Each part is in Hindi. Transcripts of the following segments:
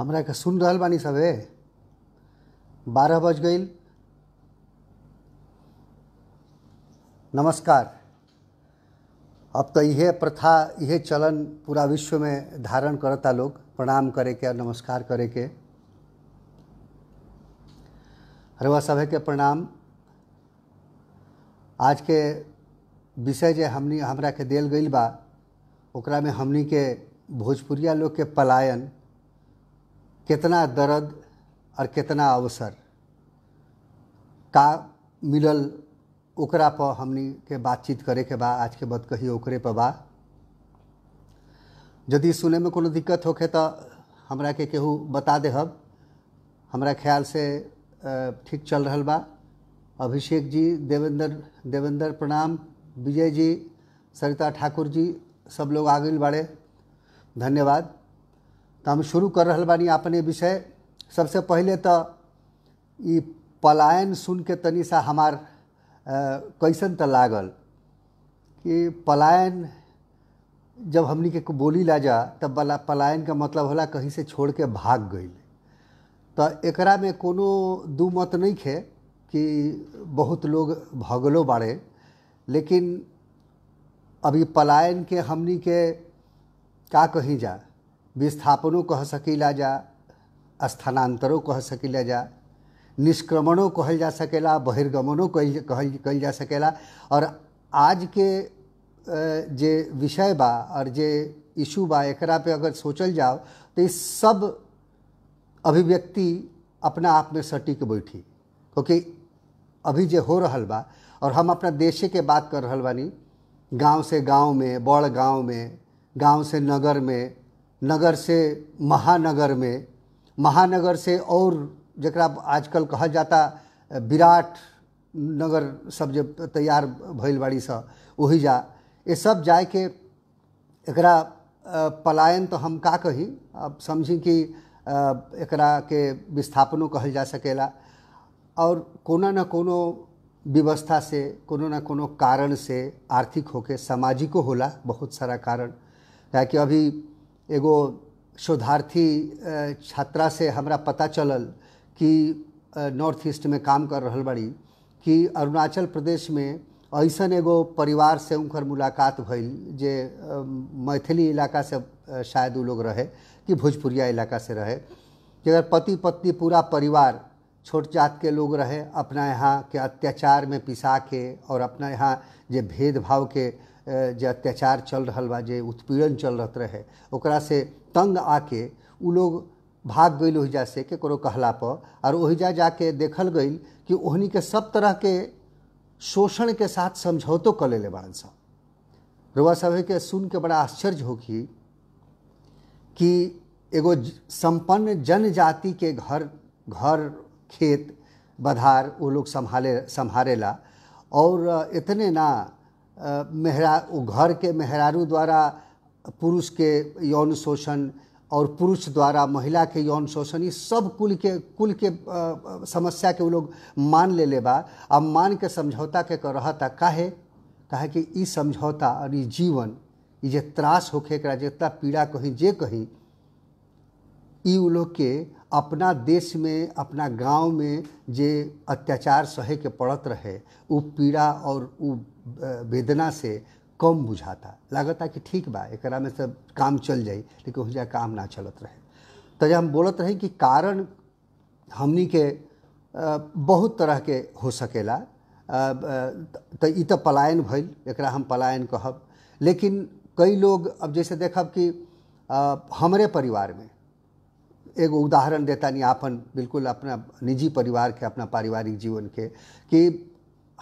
हमरा के सुन रहा बानी सब बारह बज गई नमस्कार अब तो यह प्रथा यह चलन पूरा विश्व में धारण करता लोग प्रणाम करे के नमस्कार करे के रवा सभे के प्रणाम आज के विषय जो हमनी हमरा के दिल गई बा ओकरा में हमनी के भोजपुरिया लोग के पलायन कितना दर्द और कितना अवसर का मिलल ओकरा पर हमने के बातचीत करे के बा आज के बाद कही ओकरे पर बा यदि सुने में कोनो दिक्कत होखे तो हमरा के केहू बता देहब हमरा ख्याल से ठीक चल रहा बा अभिषेक जी देवेंद्र देवेंद्र प्रणाम विजय जी सरिता ठाकुर जी सब लोग आ गई बाड़े धन्यवाद तो हम शुरू कर रहा बानी अपने विषय सबसे पहले तो पलायन सुन के तनी सा हमार कैसन त लागल कि पलायन जब हमनी के बोली ला जा तब पलायन का मतलब होला कहीं से छोड़ के भाग गई तो एक में कोनो दू मत नहीं है कि बहुत लोग भगलो बाड़े लेकिन अभी पलायन के हमनी के का कहीं जा विस्थापनों कह सकिला जा स्थानांतरों कह सकिला जा निष्क्रमणों कहल जा सकेला बहिर्गमनों कहल कहल जा सकेला और आज के जे विषय बा और जे इशू बा एकरा पे अगर सोचल जाओ तो इस सब अभिव्यक्ति अपना आप में सटीक बैठी क्योंकि अभी जो हो रहा बा और हम अपना देशे के बात कर रहा बानी गांव से गांव में बड़ गांव में गांव से नगर में नगर से महानगर में महानगर से और जरा आजकल कहा जाता विराट नगर सब जब तैयार भैल बाड़ी से वही जा ये सब जाए के एक पलायन तो हम का कही अब समझी कि एक के विस्थापनों कहल जा सकेला और कोनो न कोनो व्यवस्था से कोनो न कोनो कारण से आर्थिक होके सामाजिको होला बहुत सारा कारण क्या कि अभी एगो शोधार्थी छात्रा से हमरा पता चलल कि नॉर्थ ईस्ट में काम कर रहा बड़ी कि अरुणाचल प्रदेश में ऐसा एगो परिवार से उनकर मुलाकात भइल जे मैथिली इलाका से शायद वो लोग रहे कि भोजपुरिया इलाका से रहे जगह पति पत्नी पूरा परिवार छोट जात के लोग रहे अपना यहाँ के अत्याचार में पिसा के और अपना यहाँ जे भेदभाव के जे अत्याचार चल रहा बा जे उत्पीड़न चल रहे ओकरा से तंग आके उ लोग भाग गई ओहिजा से ककरो कहला पर और ओहिजा जाके देखल गई कि ओहनी के सब तरह के शोषण के साथ समझौतो कर ले बड़न सब रुआ सब के सुन के बड़ा आश्चर्य हो कि एगो संपन्न जनजाति के घर घर खेत बधार वो लोग संभाले संभारेला और इतने ना मेहरा घर के मेहरारू द्वारा पुरुष के यौन शोषण और पुरुष द्वारा महिला के यौन शोषण ये सब कुल के कुल के आ, समस्या के वो लोग मान ले ले बा अब मान के समझौता के रहा था काहे कहे कि समझौता और ये जीवन ये जे त्रास होके जितना पीड़ा कहीं जे कहीं इ लोग के अपना देश में अपना गांव में जे अत्याचार सहे के पड़त रहे उ पीड़ा और उ वेदना से कम बुझाता लगता कि ठीक बा एक में सब काम चल जाए लेकिन वहाँ काम ना चलत रहे तो हम बोलत रहे कि कारण हमनी के बहुत तरह के हो सकेला तो ई तो पलायन भल एक हम पलायन कहब लेकिन कई लोग अब जैसे देखब कि हमारे परिवार में एगो उदाहरण नहीं आपन बिल्कुल अपना निजी परिवार के अपना पारिवारिक जीवन के कि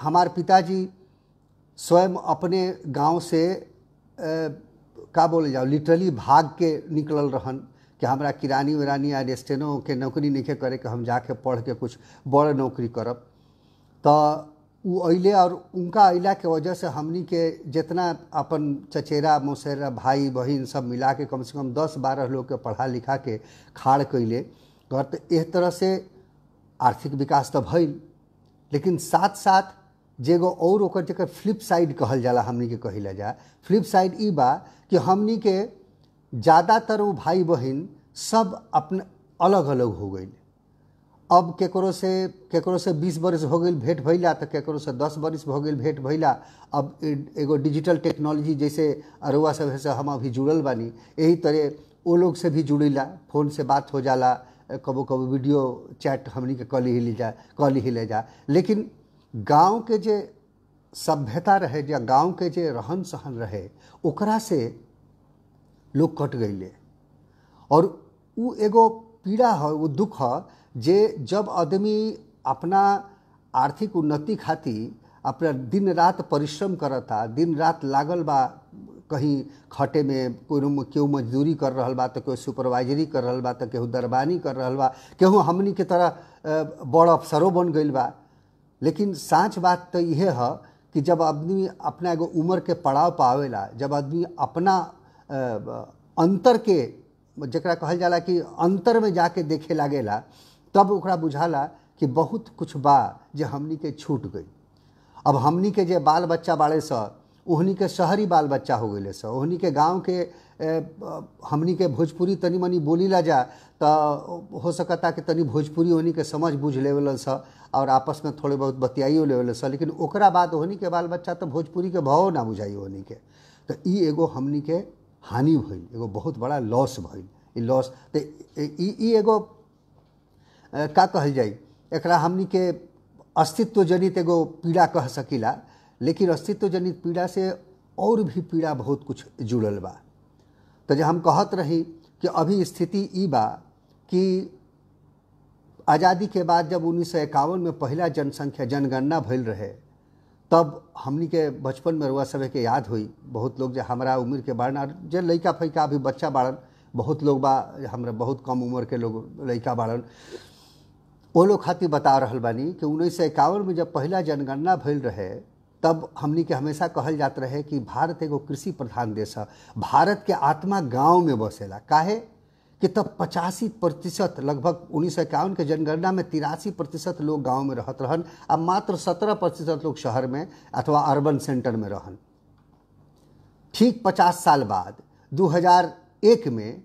हमार पिताजी स्वयं अपने गांव से क्या का बोले जाओ लिटरली भाग के निकलल रहन कि हमरा किरानी उरानी या रेस्टेनों के नौकरी नहीं करे कि हम जाके पढ़ के कुछ बड़ नौकरी करब तो उ अले और उनका अला के वजह से हमनी के जितना अपन चचेरा मौसेरा भाई बहन सब मिला के कम से कम दस बारह लोग के पढ़ा लिखा के खाड़ कैले और तो एक तरह से आर्थिक विकास तो भइल लेकिन साथ साथ गो और जगह फ्लिप साइड कहल जाला हमनी के कहिला जा फ्लिप साइड इ बा कि हमनी के ज़्यादातर वो भाई बहन सब अपने अलग अलग हो गई अब केकरो से केकरो से बीस बरस हो गई भेंट भैला तो केकरो से दस बरस हो गई भेंट भैला अब एगो डिजिटल टेक्नोलॉजी जैसे अरुआ सब से हम अभी जुड़ल बानी यही तरह वो लोग से भी ला फ़ोन से बात हो जाला कबो कबो वीडियो चैट हमनी के कॉल ही ले जा कॉल ही ले जा लेकिन गाँव के जे सभ्यता रहे या गाँव के जे रहन सहन रहे ओकरा से लोग कट गए और वो एगो पीड़ा है वो दुख है जे जब आदमी अपना आर्थिक उन्नति खातिर अपना दिन रात परिश्रम करता दिन रात लागल बा कहीं खटे में कोई केहू मजदूरी कर रहा बा तो केहू सुपरवाइजरी कर रहा बा तो केहू दरबानी कर रहा बा केहू हमनी के तरह बड़ अफसरों बन गई बा लेकिन साँच बात तो यह है कि जब आदमी अपना एगो उम्र के पड़ाव पावेला जब आदमी अपना अंतर के जरा कहा जाला कि अंतर में जाके देखे लागेला तब ओकरा बुझाला कि बहुत कुछ बा जे हमनी के छूट गई अब हमनी के जे बाल बच्चा बाड़े स ओहनी के शहरी बाल बच्चा हो गए स ओहनी के गाँव के हमनी के भोजपुरी तनी मनी बोली ला जा तो हो सकता कि तनी भोजपुरी ओहनी के समझ बूझ लेवल स और आपस में थोड़े बहुत बतियाइयो ले स लेकिन ओकरा बाद ओहनी के बाल बच्चा तो भोजपुरी के भाव ना बुझाई ओहनी के तो ई एगो हमनी के हानि भइल एगो बहुत बड़ा लॉस भइल ई लॉस तो ई एगो का कहल जाए एक हमनी के अस्तित्व जनित एगो पीड़ा कह सकीला लेकिन अस्तित्व जनित पीड़ा से और भी पीड़ा बहुत कुछ जुड़ल बा तो जब हम कहत रही कि अभी स्थिति बा कि आज़ादी के बाद जब उन्नीस सौ इक्यावन में पहला जनसंख्या जनगणना भइल रहे तब हमनी के बचपन में रुआ सब के याद हुई बहुत लोग जो हमारा उम्र के बाड़न जो लैका फैका अभी बच्चा बाड़न बहुत लोग बा हमारे बहुत कम उम्र के लोग लैका बाड़न वो लोग खातिर बता रहा बानी कि उन्नीस सौ इक्यावन में जब पहला जनगणना भइल रहे तब हमने के हमेशा कहल जात रहे कि भारत एगो कृषि प्रधान देश है भारत के आत्मा गांव में बसेला काहे कि तब पचासी प्रतिशत लगभग उन्नीस सौ इक्यावन के जनगणना में तिरासी प्रतिशत लोग गांव में रहत रहन आ मात्र सत्रह प्रतिशत लोग शहर में अथवा अर्बन सेंटर में रहन ठीक पचास साल बाद 2001 में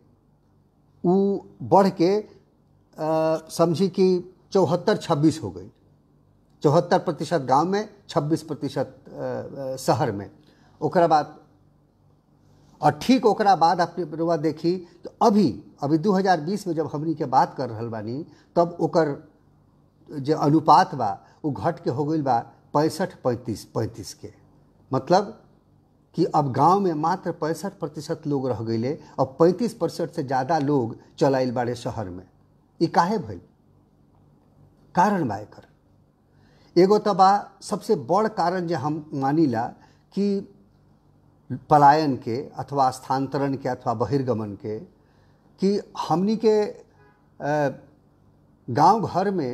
वो बढ़ के समझी कि चौहत्तर छब्बीस हो गई चौहत्तर प्रतिशत गाँव में छब्बीस प्रतिशत शहर में ओकरा बाद और ठीक ओकरा बाद अपने बरुआ देखी तो अभी अभी 2020 में जब हमनी के बात कर रहा बानी तब ओकर जो अनुपात बा वो घट के हो गई बा पैंसठ पैंतीस पैंतीस के मतलब कि अब गांव में मात्र पैंसठ प्रतिशत लोग रह गए और पैंतीस प्रतिशत से ज़्यादा लोग चल बाड़े शहर में ये काहे भाई कारण बा एक एगो तो बा सबसे बड़ कारण जो हम मानिला कि पलायन के अथवा स्थानांतरण के अथवा बहिर्गमन के कि हमनी के गांव घर में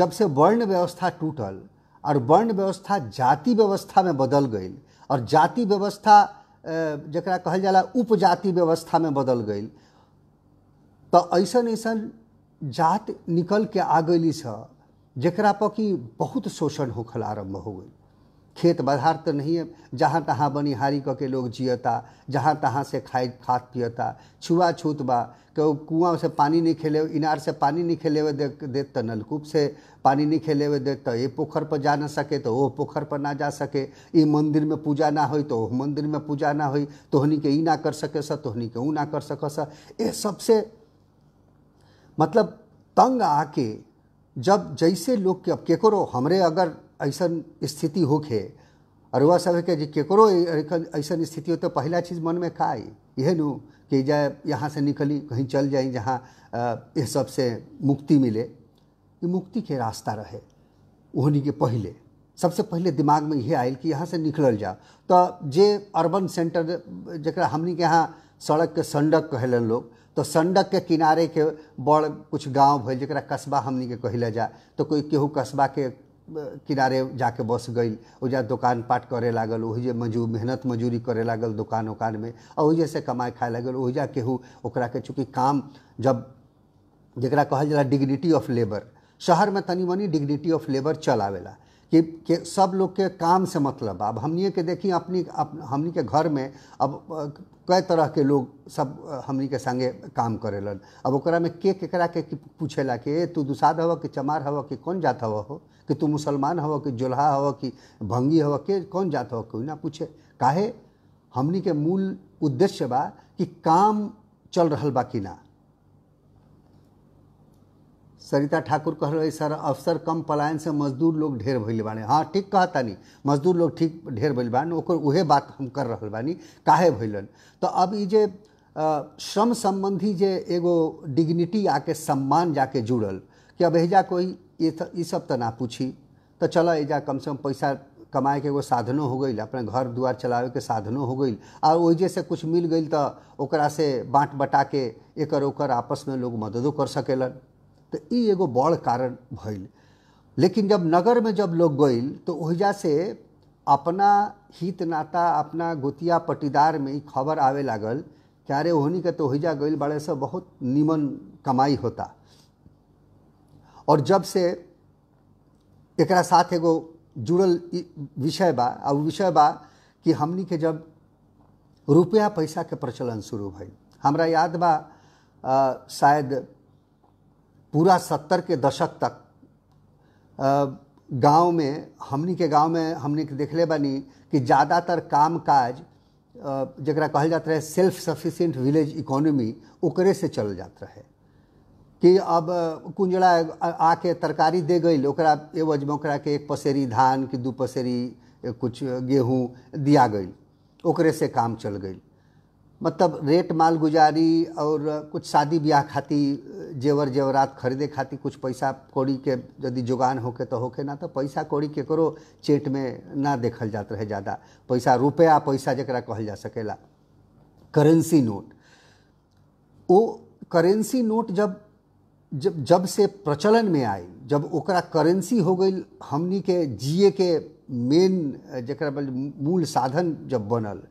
जब से वर्ण व्यवस्था टूटल और वर्ण व्यवस्था जाति व्यवस्था में बदल गई और जाति व्यवस्था जरा कहल जाला उपजाति व्यवस्था में बदल गई तो ऐसा ऐसा जात निकल के आ गई जरा पर कि बहुत शोषण होखल आरम्भ हो गई खेत बधार तो नहीं है जहाँ तहाँ बनिहारी कह के लोग जियता जहाँ तहाँ से खाए खात पियता छूत बा क्यों कुआँ से पानी नहीं खेले इनार से पानी नहीं खेले हुए दे तो नलकूप से पानी नहीं खेले हुए देत तो ये पोखर पर जा ना सके तो वो पोखर पर ना जा सके ये मंदिर में पूजा ना हो तो मंदिर में पूजा ना हो तोहनी के ई ना कर सके सा के ऊ ना कर सके सा ये सबसे मतलब तंग आके जब जैसे लोग के अब केकरो हमरे अगर ऐसा स्थिति होके अरुआ सब के जी केकरो ऐसा स्थिति हो तो पहला चीज़ मन में का आई यह नू कि जाए यहाँ से निकली कहीं चल जाए जहाँ यह सब से मुक्ति मिले ये मुक्ति के रास्ता रहे ओहनी के पहले सबसे पहले दिमाग में यह आयल कि यहाँ से निकलल जा तो जे अर्बन सेंटर जरा हमने के यहाँ सड़क के संडक कहलन लोग तो संडक के किनारे के बड़ कुछ गांव भइल जरा कस्बा हमने के कहल जा तो कोई केहू कस्बा के किनारे जाके बस गई उजा दुकान पाट करे लागल ओहिजे मजू मेहनत मजूरी करे लागल दुकान उकान में और ओहिजे से कमाई खाए लागल ओहिजा केहू ओकरा के चूँकि काम जब जरा कहा जला डिग्निटी ऑफ लेबर शहर में तनी मनी डिग्निटी ऑफ लेबर चल आवेला कि, के सब लोग के काम से मतलब अब हमने के देखी अपनी अप, हमने के घर में अब कई तरह के लोग सब हमनी के संगे काम करेलन अब ओकरा में के केकरा के पूछेला कि तू दुसाद हव कि चमार हव कि कौन जात हव हो कि तू मुसलमान हव कि जोल्हा हव कि भंगी हव के कौन जात हव कोई ना पूछे काहे हमनी के मूल उद्देश्य बा कि काम चल रहा बा कि ना सरिता ठाकुर कह रहे सर अफसर कम पलायन से मजदूर लोग ढेर भैल बानी हाँ ठीक कहता नहीं मजदूर लोग ठीक ढेर भैल बानी उहे बात हम कर रहा बानी काहे भैलन तो अब ये श्रम संबंधी जे एगो डिग्निटी आके सम्मान जाके जुड़ल कि अब एजा कोई ये सब तो ना पूछी तो चलो एजा कम से कम पैसा कमाए के एगो साधनों हो गई अपने घर द्वार चलावे के साधनों हो गई आ वही से कुछ मिल गई तो ओकरा से बाँट बटा के एकर ओकर आपस में लोग मददों कर सकेलन तो ई एगो बड़ कारण भइल लेकिन जब नगर में जब लोग गइल तो ओहिजा से अपना हित नाता अपना गोतिया पटीदार में खबर आवे लागल कि अरे ओहनी के तो ओहिजा गइल बड़े से बहुत नीमन कमाई होता और जब से एक साथ एगो जुड़ल विषय बा और विषय बा कि हमनी के जब रुपया पैसा के प्रचलन शुरू भइल हमरा याद बा शायद पूरा सत्तर के दशक तक गांव में हमने के गांव में हमने के देखले बनी कि ज़्यादातर काम काज जरा कहा जाता रहे सेल्फ सफिशिएंट विलेज इकोनॉमी ओकरे से चल जाता रहे कि अब कुंजड़ा आके तरकारी दे गई ओकरा एवज में ओकरा के एक पसेरी धान कि दू पसेरी कुछ गेहूँ दिया गई ओकरे से काम चल गई मतलब रेट माल गुजारी और कुछ शादी ब्याह खाती जेवर जेवरात खरीदे खाती कुछ पैसा कौड़ी के यदि जोगान होके तो होके ना तो पैसा कौड़ी केकरो चेट में ना देखल जात रहे ज़्यादा पैसा रुपया पैसा जरा कहल जा सकेला करेंसी नोट वो करेंसी नोट जब जब जब से प्रचलन में आई जब ओकरा करेंसी हो गई हमनी के जिए के मेन जरा मूल साधन जब बनल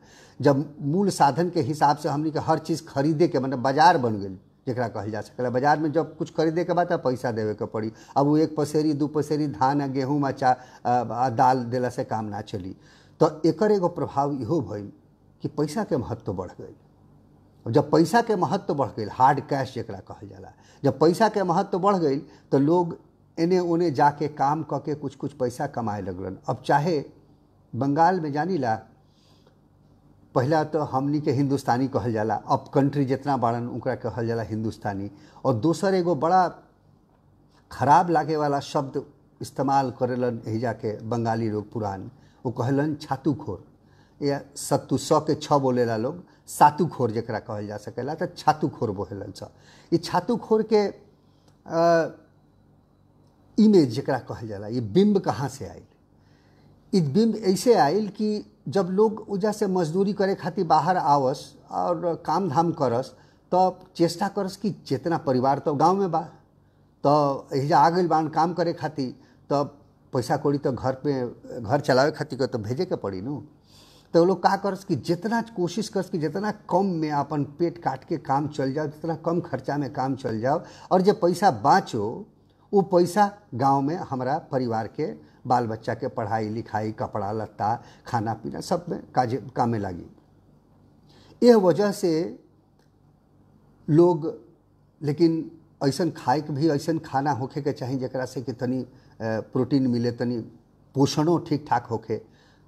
जब मूल साधन के हिसाब से हमने के हर चीज़ खरीदे के मतलब बाजार बन गई जरा कहल जा सकल बाजार में जब कुछ खरीदे के बाद पैसा देवे के पड़ी अब वो एक पसेरी दू पसेरी धान आ गेहूँ आ चा आ दाल दिल से काम ना चली तो एकर एगो प्रभाव इो भ कि पैसा के महत्व बढ़ गई जब पैसा के महत्व बढ़ गई हार्ड कैश जरा कहल जाला जब पैसा के महत्व बढ़ गई तो लोग एने ओने जाके काम कऽ कुछ कुछ पैसा कमाए लगलन अब चाहे बंगाल में जानी ला पहला तो हमनी के हिंदुस्तानी कहल जाला अब कंट्री जितना बाड़न उनका कहल जाला हिंदुस्तानी और दोसर एगो बड़ा खराब लागे वाला शब्द इस्तेमाल करेलन यही के बंगाली लोग पुरान वो कहलन छातुखोर या सत्तू सौ के बोले बोलेला लोग सातुखोर जरा कहल जा सकेला तो छातुखोर बोलन स ये के आ, इमेज जरा कहल जाला ये बिंब कहाँ से आई बिंब ऐसे आयल कि जब लोग ऊजा से मजदूरी करे खातिर बाहर आवस और काम धाम करस तो चेष्टा करस कि जितना परिवार तो गांव में बा तो एजा आ गई बान काम करे खातिर तो पैसा कौड़ी तो घर पे घर चलावे खातिर तो भेजे के पड़ी न तो लोग का करस कि जितना कोशिश करस कि जितना कम में अपन पेट काट के काम चल जाओ जितना कम खर्चा में काम चल जाओ और जो पैसा बाँचो वो पैसा गांव में हमारा परिवार के बाल बच्चा के पढ़ाई लिखाई कपड़ा लत्ता खाना पीना सब में काम में लगी यह वजह से लोग लेकिन ऐसा खाए के भी ऐसा खाना होखे के चाहिए जरा से कि तनी प्रोटीन मिले तनी पोषणों ठीक ठाक होखे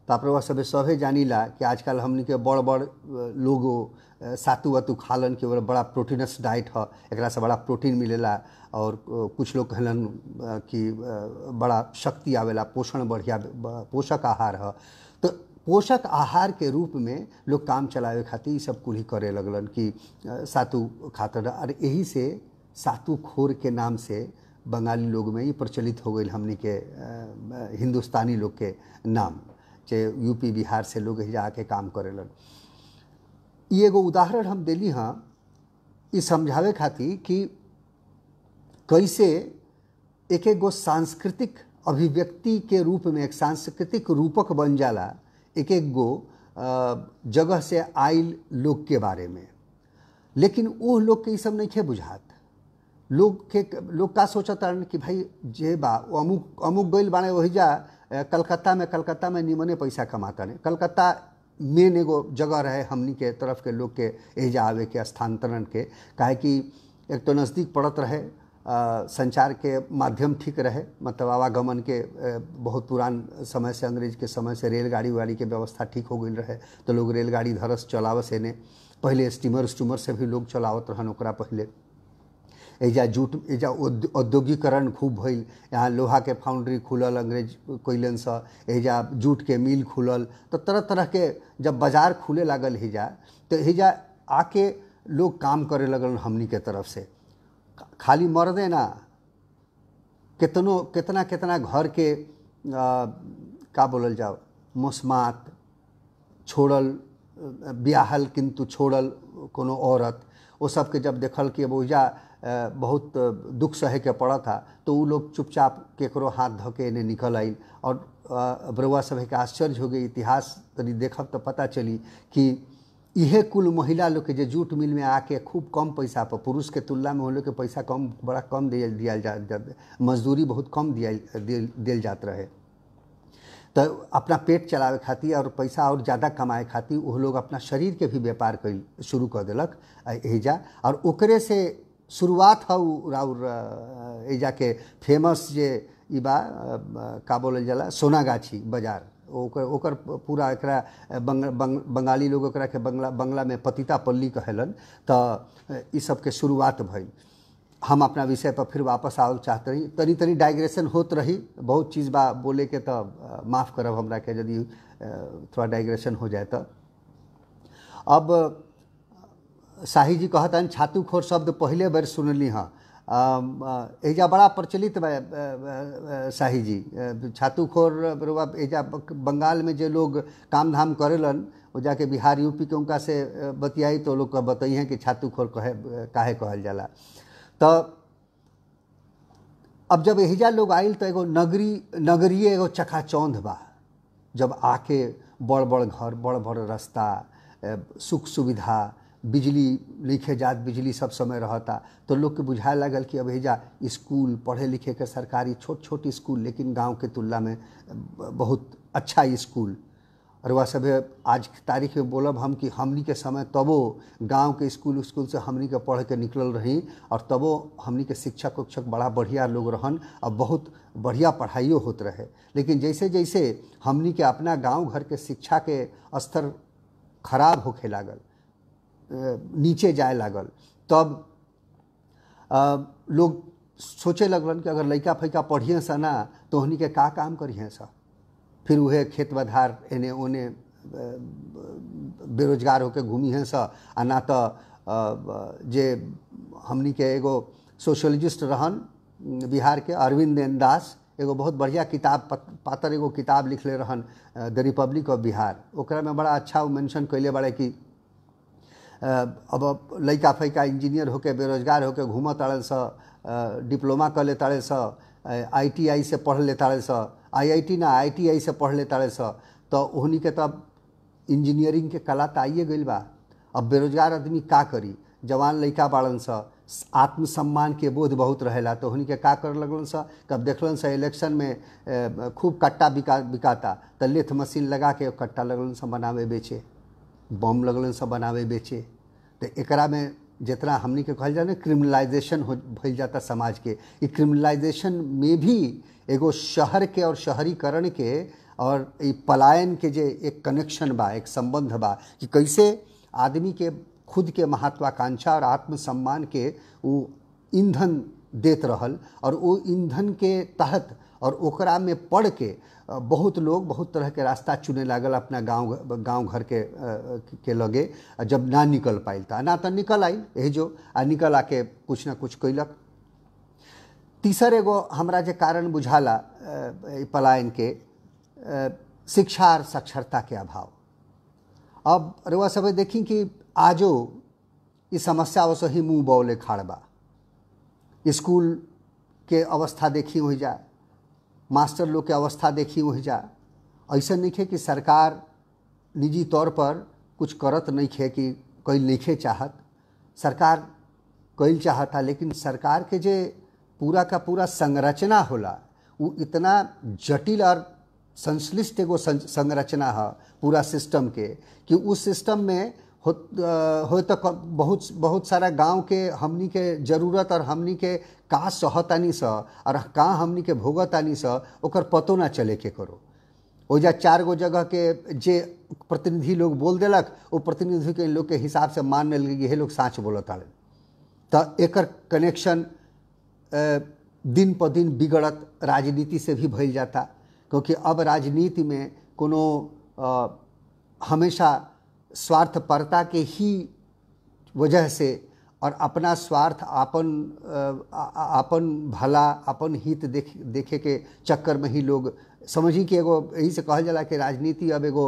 तो आप सब सभे ला कि आजकल हमन के बड़ बड़ लोग सातु वातु खालन कि बड़ा प्रोटीनस डाइट है एक से बड़ा प्रोटीन मिलेला और कुछ लोग कहलन कि बड़ा शक्ति आवेला पोषण बढ़िया पोषक आहार है तो पोषक आहार के रूप में लोग काम चलावे खातिर सब कुल ही करे लगलन कि सातु खातर और यही से सातु खोर के नाम से बंगाली लोग में ये प्रचलित हो गई हमने के हिंदुस्तानी लोग के नाम के यूपी बिहार से लोग ही जाके काम करेल ये एगो उदाहरण हम दिली हाँ ये समझावे खातिर कि कैसे एक एक गो सांस्कृतिक अभिव्यक्ति के रूप में एक सांस्कृतिक रूपक बन जाला एक एक गो जगह से आयल लोग के बारे में लेकिन वो लोग के सब नहीं बुझात लोग के लोग का सोचता कि भाई जे बा अमुक अमुक गईल बाने वही जा कलकत्ता में कलकत्ता में निमने पैसा कमाता ने कलकत्ता मेन एगो जगह रहे हमनी के तरफ के लोग के एजा आवे के स्थानांतरण के काहे कि एक तो नज़दीक पड़त रहे आ, संचार के माध्यम ठीक रहे मतलब आवागमन के बहुत पुरान समय से अंग्रेज के समय से रेलगाड़ी वाड़ी के व्यवस्था ठीक हो गई रहे तो लोग रेलगाड़ी धरस चलावस एने पहले स्टीमर स्टीमर से भी लोग चलावत रहन ओकरा पहले एजा जूट एजा औद्योगिकरण खूब भइल यहाँ लोहा के फाउंड्री खुलल अंग्रेज कैलन से एजा जूट के मिल खुलल तो तरह तरह के जब बाज़ार खुले लागल हिजा तो हिजा आके लोग काम करे लगल हमनी के तरफ से खाली मर्दे ना कितनो कितना कितना घर के आ, का बोलल जाओ मुस्मात छोड़ल ब्याहल किंतु छोड़ल कोनो औरत वो के जब देखल कि अब बहुत दुख सह के पड़ा था तो वो लोग चुपचाप केकरो हाथ धोके इन्हें निकल आई और बरुआ सभ के आश्चर्य हो गई इतिहास तरी देख तो पता चली कि इहे कुल महिला लोग के जो जूट मिल में आके खूब कम पैसा पर पुरुष के तुलना में उन लोग के पैसा कम बड़ा कम दिया दिया जा, मजदूरी बहुत कम दिया दिल, जाते रहे तो अपना पेट चलावे खातिर और पैसा और ज़्यादा कमाए खातिर वो लोग अपना शरीर के भी व्यापार कर शुरू कर दिलक एजा और ओकरे से शुरुआत हौ राउर एजा के फेमस जे इबा का बोल जला सोनागाछी बाजार ओकर ओकर पूरा एक बंग, बंग, बंगाली लोग बंगला बंगला में पतिता पल्ली कहलन तो इस सब के शुरुआत भई हम अपना विषय पर फिर वापस आवे चाहते रही तनी तनी डाइग्रेशन होत रही बहुत चीज़ बा बोले के तब माफ़ करब हमरा के यदि थोड़ा डाइग्रेशन हो जाए तो अब शाही जी कहत आहिनि खोर शब्द पहले बेर सुनली हँ एहिजा बड़ा प्रचलित बा शाही जी छातूखोर बरुआ एजा बंगाल में जो लोग काम धाम करेलन वो जाके बिहार यूपी के उनका से बतियाई तो लोग बतई हैं कि छातूखोर कहे काहे कहल जाला तो अब जब एजा लोग आइल तो एगो नगरी नगरीय एगो चकाचौंध बा जब आके बड़ बड़ घर बड़ बड़ रास्ता सुख सुविधा बिजली लिखे जात बिजली सब समय रहता तो लोग के बुझाए लगल कि अब हेजा स्कूल पढ़े लिखे के सरकारी छोट छोट स्कूल लेकिन गांव के तुलना में बहुत अच्छा स्कूल और वह सब आज की तारीख में बोलब हम कि हमनी के समय तबो गांव के स्कूल स्कूल से हमनी के पढ़ के निकल रही और तबो हमनी के शिक्षक उक्षक बड़ा बढ़िया लोग रहन और बहुत बढ़िया पढ़ाइयो होत रहे लेकिन जैसे जैसे हमनी के अपना गांव घर के शिक्षा के स्तर खराब होखे लागल नीचे जाए लागल तब लोग सोचे लगलन कि अगर लैका फैका पढ़िए स ना तो हनिके का काम करिए स फिर उहे खेत बधार एने ओने बेरोजगार होके घूमिए स आ ना तो जे हमनी के एगो सोशोलॉजिस्ट रहन बिहार के अरविंद एन दास एगो बहुत बढ़िया किताब पातर एगो किताब लिखले रहन द रिपब्लिक ऑफ बिहार ओकरा में बड़ा अच्छा वो मेंशन कैले बड़े कि अब लैका फैका इंजीनियर होके बेरोजगार होके घूम ताड़न स डिप्लोमा कर ले ताड़े स आई टी आई से पढ़ ले ताड़े स आई टी ना आई टी आई से पढ़ ले ताड़े स तो उन्हीं के तब इंजीनियरिंग के कला तो आइए गई बा अब बेरोजगार आदमी का करी जवान लैका बाड़न स आत्मसम्मान के बोध बहुत रहेला तो उनके का कर लगलन स कब देखलन स इलेक्शन में खूब कट्टा बिका बिकाता तो लेथ मशीन लगा के कट्टा लगलन स बनावे बेचे बम लगलन सब बनावे बेचे तो एक में जितना हमने के कहा जाए क्रिमिनलाइजेशन हो भल जाता समाज के ये क्रिमिनलाइजेशन में भी एगो शहर के और शहरीकरण के और पलायन के जे एक कनेक्शन बा एक संबंध बा कि कैसे आदमी के खुद के महत्वाकांक्षा और आत्मसम्मान के वो ईंधन देत रहल और वो ईंधन के तहत और ओकरा में पढ़ के बहुत लोग बहुत तरह के रास्ता चुने लागल अपना गांव गांव घर के के लगे जब ना निकल पाइल तो ना तो निकल आई यही जो आ निकल आके कुछ ना कुछ कैलक तीसर एगो हमारा जे कारण बुझाला पलायन के शिक्षा और साक्षरता के अभाव अब रुआ सब देखी कि आजो ये समस्या वैसे ही मुँह बौले खाड़ बा स्कूल के अवस्था देखी हो जाए मास्टर लोग के अवस्था देखी जा ऐसा नहीं है कि सरकार निजी तौर पर कुछ करत नहीं है कि कोई नहीं है चाहत सरकार चाहत चाहता लेकिन सरकार के जे पूरा का पूरा संरचना होला वो इतना जटिल और संश्लिष्ट एगो संरचना है पूरा सिस्टम के कि उस सिस्टम में हो, तो बहुत बहुत सारा गांव के हमनी के जरूरत और हमनी के का सहतानी स और का हमनी के भोगतानी स ओकर पतो ना चले के करो ओजा चार गो जगह के जे प्रतिनिधि लोग बोल दिलक वो प्रतिनिधि के लोग के हिसाब से मान लगे कि ये लोग साँच बोलत तारे तो एकर कनेक्शन दिन पर दिन बिगड़त राजनीति से भी भल जाता क्योंकि अब राजनीति में कोनो हमेशा स्वार्थपरता के ही वजह से और अपना स्वार्थ आपन आपन भला अपन हित देख देखे के चक्कर में ही लोग समझी कि एगो यही से कहल जला कि राजनीति अब एगो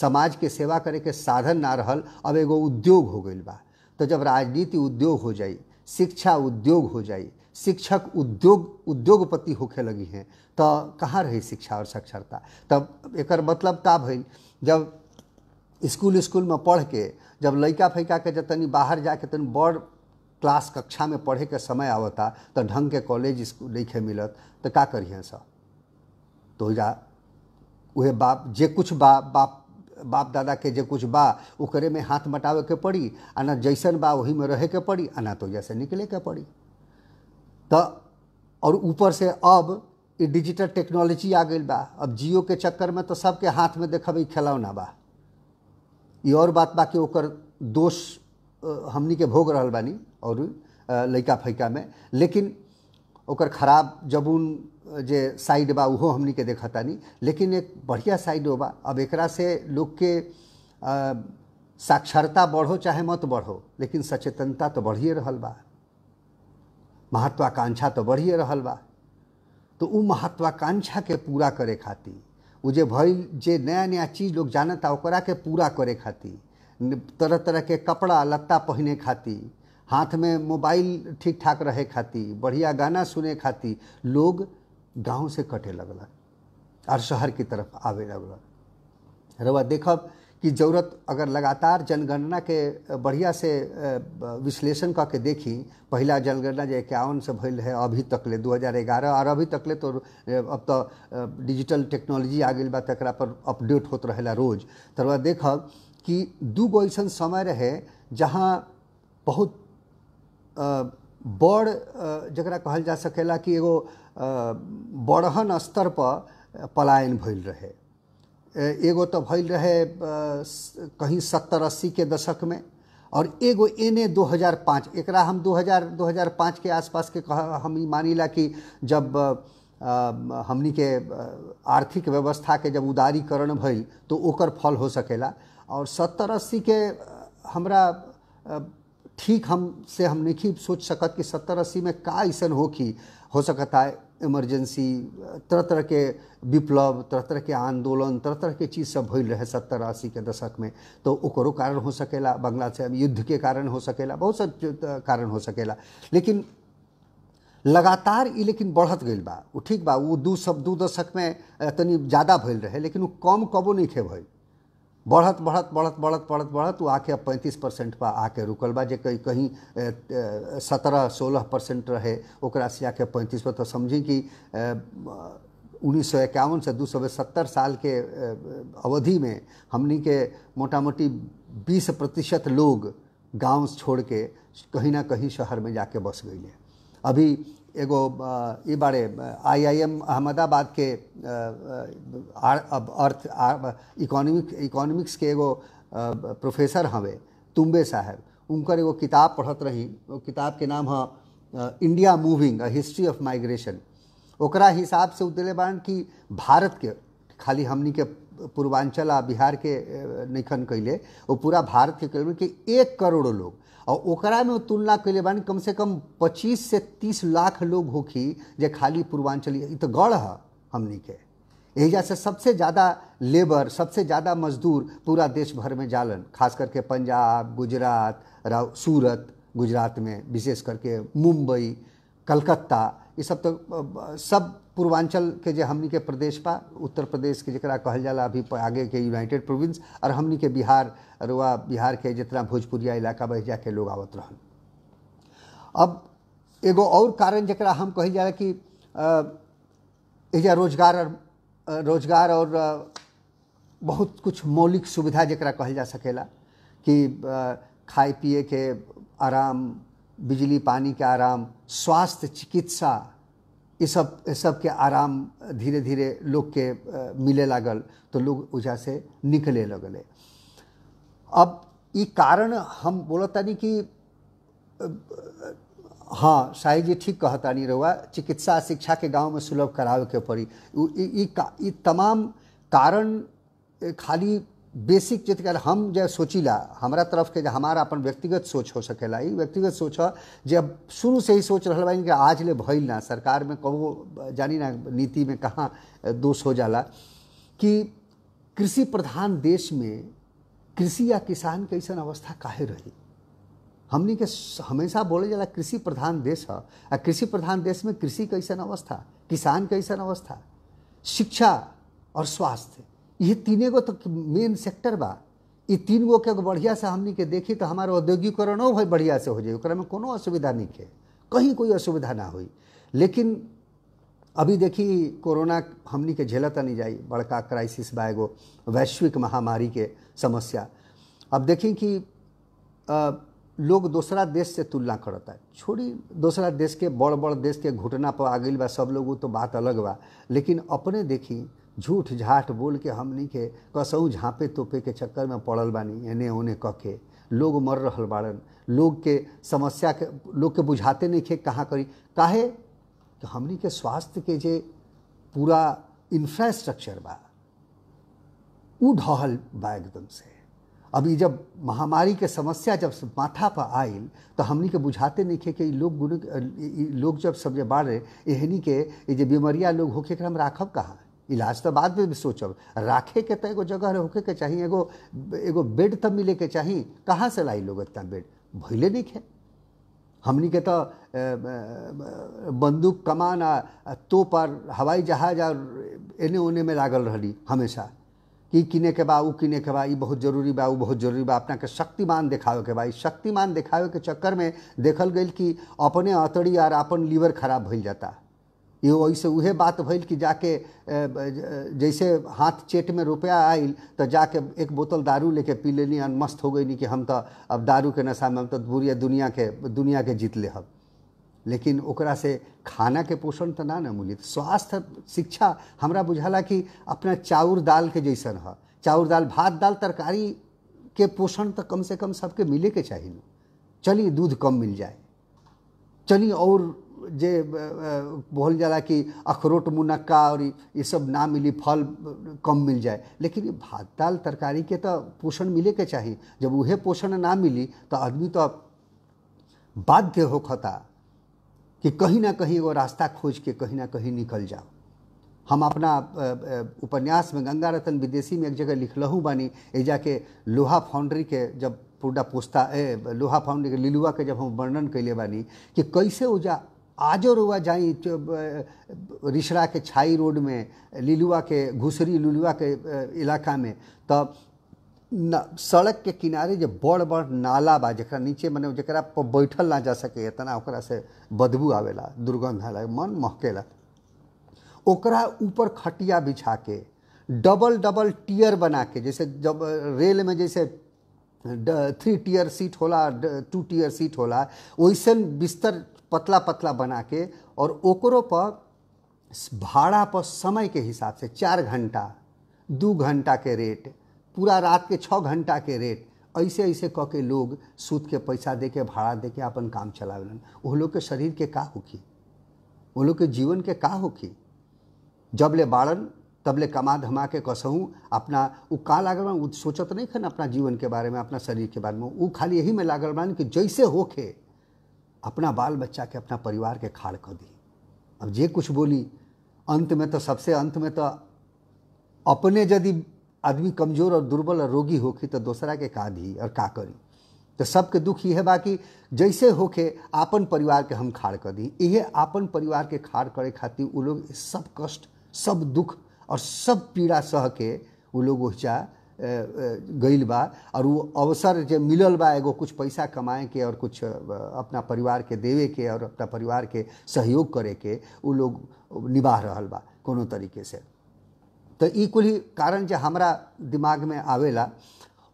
समाज के सेवा करे के साधन ना रहल अब एगो उद्योग हो गई बा तो जब राजनीति उद्योग हो जाई शिक्षा उद्योग हो जाई शिक्षक उद्योग उद्योगपति होखे लगी हैं तो कहाँ रही शिक्षा और साक्षरता तब एक मतलब का भई जब स्कूल स्कूल में पढ़ के जब लैका फैका के जब बाहर जाके तन बड़ क्लास कक्षा में पढ़े के समय आवता तो ढंग के कॉलेज स्कूल नहीं मिलत तो का करिए सब तो जा उहे बाप जे कुछ बा बाप बाप दादा के जे कुछ बा उकरे में हाथ मटावे के पड़ी आ ना जैसन बा वही में रहे के पड़ी आ ना तो जैसे निकले के पड़ी तो और ऊपर से अब ये डिजिटल टेक्नोलॉजी आ गई बा अब जियो के चक्कर में तो सबके हाथ में देखब खिलौना बा ये और बात बा कि ओकर दोष हमनी के भोग रहा बानी और लैका फैका में लेकिन ओकर खराब जबून जे साइड बा उहो हमनी के देखा नहीं लेकिन एक बढ़िया साइड हो बा अब एकरा से लोग के साक्षरता बढ़ो चाहे मत बढ़ो लेकिन सचेतनता तो बढ़िए बा महत्वाकांक्षा तो बढ़िए बा तो उ महत्वाकांक्षा के पूरा करे खातिर उजे भइल जे नया नया चीज़ लोग जानता ओकरा के पूरा करे खातिर तरह तरह के कपड़ा लत्ता पहने खातिर हाथ में मोबाइल ठीक ठाक रहे खातिर बढ़िया गाना सुने खातिर लोग गांव से कटे लगल और शहर की तरफ आवे लगला रवा देखब की ज़रूरत अगर लगातार जनगणना के बढ़िया से विश्लेषण कऽ के देखी पहला जनगणना जो इक्यावन से भल है अभी तक ले दू हज़ार ग्यारह और अभी तक ले तो अब तो डिजिटल टेक्नोलॉजी आ गई बात पर अपडेट होते रहे रोज तर देख कि दू गो ऐसा समय रहे जहाँ बहुत बड़ जरा कहल जा सकेला कि एगो बढ़हन स्तर पर पलायन भल रहे एगो तो भइल रहे कहीं सत्तर अस्सी के दशक में और एगो एन ए दो हज़ार पाँच एक हम दो हज़ार दो हज़ार पाँच के आसपास के कह हम मानी ला कि जब हमनी के आर्थिक व्यवस्था के जब उदारीकरण भइल तो ओकर फल हो सकेला और सत्तर अस्सी के हमरा ठीक हम से हम नहीं सोच सकत कि सत्तर अस्सी में का ऐसा हो कि हो सकता है इमरजेंसी तरह तरह के विप्लव तरह तरह के आंदोलन तरह तरह के चीज सब भइल रहे सत्तर अस्सी के दशक में तो ओकरो कारण हो सकेला बंगला से युद्ध के कारण हो सकेला बहुत सब कारण हो सकेला लेकिन लगातार ई लेकिन बढ़त गई बा ठीक बा दू सब दू दशक में तनि ज़्यादा भइल रहे लेकिन वो कम कबो नहीं खे बढ़त बढ़त बढ़त बढ़त बढ़त बढ़त वो आके अब पैंतीस परसेंट पर आके रुकल बा कहीं कहीं सत्रह सोलह परसेंट रहे ओकरा से आके पैंतीस पर तो समझी कि उन्नीस सौ इक्यावन से दू सौ सत्तर साल के अवधि में हमनी के मोटा मोटी बीस प्रतिशत लोग गांव छोड़ के कहीं ना कहीं शहर में जाके बस गई अभी एगो ई बारे आई आई एम अहमदाबाद के अर्थ इकोनॉमिक इकोनॉमिक्स के एगो प्रोफेसर हवे तुम्बे साहब उनकर एगो किताब पढ़त रही वो किताब के नाम है India moving a history of migration ओकरा हिसाब से उतले बान कि भारत के खाली हमनी के पूर्वांचल आ बिहार के निखन कैले वो पूरा भारत के कैले कि एक करोड़ लोग और ओकरा में तुलना कैले बानी कम से कम 25 से 30 लाख लोग होखी जे खाली पूर्वांचल ये तो गढ़ है हमनी के एजा से सबसे ज़्यादा लेबर सबसे ज़्यादा मजदूर पूरा देश भर में जालन खास करके पंजाब गुजरात सूरत गुजरात में विशेष करके मुंबई कलकत्ता ये सब तो सब पूर्वांचल के जे हमनी के प्रदेश बा उत्तर प्रदेश के जरा कहल जाला अभी आगे के यूनाइटेड प्रोविंस और हमनी के बिहार रुआ बिहार के जितना भोजपुरिया इलाका बह जाके लोग आवत रहन अब एगो और कारण जरा हम कहल जाए कि एजा रोजगार और रोजगार और बहुत कुछ मौलिक सुविधा जरा कहल जा सकेला कि खाए पिए के आराम बिजली पानी के आराम स्वास्थ्य चिकित्सा ये सब सबके आराम धीरे धीरे लोग के मिले लागल तो लोग ओझा से निकले लगल अब ये कारण हम बोलतानी कि हाँ शाही जी ठीक कहतानी रहुआ चिकित्सा शिक्षा के गांव में सुलभ करावे के पड़ी तमाम कारण खाली बेसिक जित हम जो सोचिला हमारा तरफ के हमारा अपन व्यक्तिगत सोच हो सकेला व्यक्तिगत सोच है जब शुरू से ही सोच रहा कि आज ले भैल ना सरकार में कबो जानी ना नीति में कहाँ दोष हो जाला कि कृषि प्रधान देश में कृषि या किसान के ऐसा अवस्था काहे रही हमने के हमेशा बोले जाला कृषि प्रधान देश है आ कृषि प्रधान देश में कृषि कैसन अवस्था किसान कैसन अवस्था शिक्षा और स्वास्थ्य ये तीन गो तो मेन सेक्टर बा ये तीन गो के बढ़िया से हमने के देखी तो हमारे औद्योगिकरण हो बढ़िया से हो जाए में कोनो असुविधा नहीं है कहीं कोई असुविधा ना हुई लेकिन अभी देखी कोरोना हमने के झेलता नहीं जाई बड़का क्राइसिस बा एगो वैश्विक महामारी के समस्या अब देखी कि लोग दूसरा देश से तुलना करता है छोड़ी दूसरा देश के बड़ बड़ देश के घुटना पर आ गई बा सब लोग तो बात अलग बा लेकिन अपने देखी झूठ झाट बोल के हमनी के कसऊ झाँपे तोपे के चक्कर में पड़ल बानी एने ओने कह के लोग मर रहल बाड़न लोग के समस्या के लोग के बुझाते नहीं खे कहाँ करी काहे कि हमनी के स्वास्थ्य के जे पूरा इंफ्रास्ट्रक्चर बा ढहल बा एकदम से अभी जब महामारी के समस्या जब माथा पर आई तो हमनी के बुझाते नहीं खे कि लोग गुण लोग जब सब जब बाढ़ एहनी के ये बीमरिया लोग होके हम राखब कहाँ इलाज तो बाद में सोचब राखे के तो एगो जगह रोके के चाहिए एगो एगो बेड तब मिले के चाहिए कहाँ से लाई लोग इतना बेड भैले नहीं खे हमनी के तो बंदूक कमान आ तो पर हवाई जहाज और एने ओने में लागल रही हमेशा कि किने के बा ऊ किने के बा ई बहुत जरूरी बा ऊ बहुत जरूरी बा अपना के शक्तिमान देखावे के बा ई शक्तिमान देखावे के चक्कर में देखल गई कि अपने अतड़ी और अपन लीवर खराब भइल जाता ये वैसे उएह बात भेल कि जाके जैसे हाथ में रुपया आयल तो जाके एक बोतल दारू लेके पी लेली और मस्त हो गई नहीं कि हम तो अब दारू के नशा में हम दुनिया के दुनिया के जीत हम लेकिन खाना के पोषण तो ना न मिली स्वास्थ्य शिक्षा हमरा बुझाला कि अपना चाउर के जैसन है चाउर दाल भात दाल तरकारी के पोषण तो कम से कम सबके मिले के चाहिए चलिए दूध कम मिल जाए चलिए और जे बोल जाला कि अखरोट मुनक्का और ये सब ना मिली फल कम मिल जाए लेकिन भात दाल तरकारी के तो पोषण मिले के चाहिए जब वह पोषण ना मिली तो आदमी तो बाध्य हो खता कि कहीं ना कहीं वो रास्ता खोज के कहीं ना कहीं निकल जाओ हम अपना उपन्यास में गंगा रतन विदेशी में एक जगह लहूँ बानी एजा के लोहा फाउंड्री के जब पूरा पोस्ता ए लोहा फाउंड्री के लिलुआ के जब हम वर्णन कैले बानी कि कैसे ओजा आज हुआ जा रिशरा के छाई रोड में लिलुआ के घुसरी लुलुआ के इलाका में तब तो न, सड़क के किनारे जो बड़ बड़ नाला बा जरा नीचे मैंने जरा बैठल ना जा सके इतना से बदबू आवेला दुर्गंध आला मन महकेला ओकरा ऊपर खटिया बिछा के डबल डबल टीयर बना के जैसे जब रेल में जैसे थ्री टीयर सीट होला टू टीयर सीट होला वैसे बिस्तर पतला पतला बना के और ओकरो पर भाड़ा पर समय के हिसाब से चार घंटा दू घंटा के रेट पूरा रात के छः घंटा के रेट ऐसे ऐसे कह के लोग सूत के पैसा दे के भाड़ा दे के अपन काम चलावेलन वो लोग के शरीर के का होखी वो लोग के जीवन के का होखी जब ले बाड़न तब ले कमा धमा के कसहूँ अपना उ का लागल बन सोचत नहीं खन अपना जीवन के बारे में अपना शरीर के बारे में वो खाली यही में लागल बन कि जैसे होखे अपना बाल बच्चा के अपना परिवार के खाड़ कर दी अब जे कुछ बोली अंत में तो सबसे अंत में तो अपने यदि आदमी कमजोर और दुर्बल और रोगी होखी तो दूसरा के का दी और का करी तो सबके दुख ये बाकी जैसे होके आपन परिवार के हम खाड़ कर दी ये आपन परिवार के खाड़ करे खातिर वो लोग सब कष्ट सब दुख और सब पीड़ा सह के वो लोग वह गईल बा और वो अवसर जो मिलल बा एगो कुछ पैसा कमाए के और कुछ अपना परिवार के देवे के और अपना परिवार के सहयोग करे के वो लोग निभा रहल बा कोनो तरीके से तो ई कुल ही कारण जो हमारा दिमाग में आवेला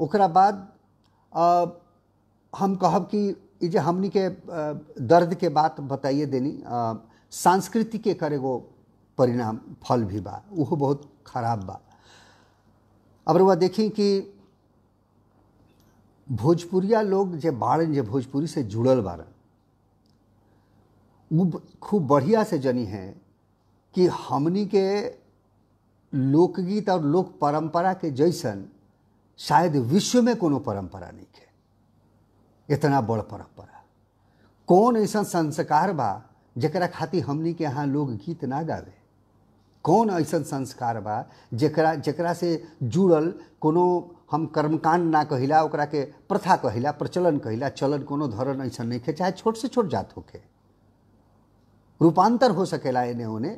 ओकरा बाद हम कहब कि जो हमनी के दर्द के बात बताइए देनी सांस्कृतिक के एगो परिणाम फल भी बा बहुत खराब बा अब रुआ देखें कि भोजपुरिया लोग जे बारन जे भोजपुरी से जुड़ल बारन वो खूब बढ़िया से जनी हैं कि हमनी के लोकगीत और लोक परंपरा के जैसन शायद विश्व में कोनो परंपरा नहीं है इतना बड़ परंपरा कौन ऐसा संस्कार बा जरा खातिर हमनी के यहाँ लोग गीत ना गावे कौन ऐसा संस्कार बा जकरा जकरा से जुड़ल कोनो हम कर्मकांड ना कहिला ओकरा के प्रथा कहिला प्रचलन कहिला चलन कोनो धरन ऐसा नहीं चाहे छोट से छोट जात होके रूपांतर हो सकेला एने ओने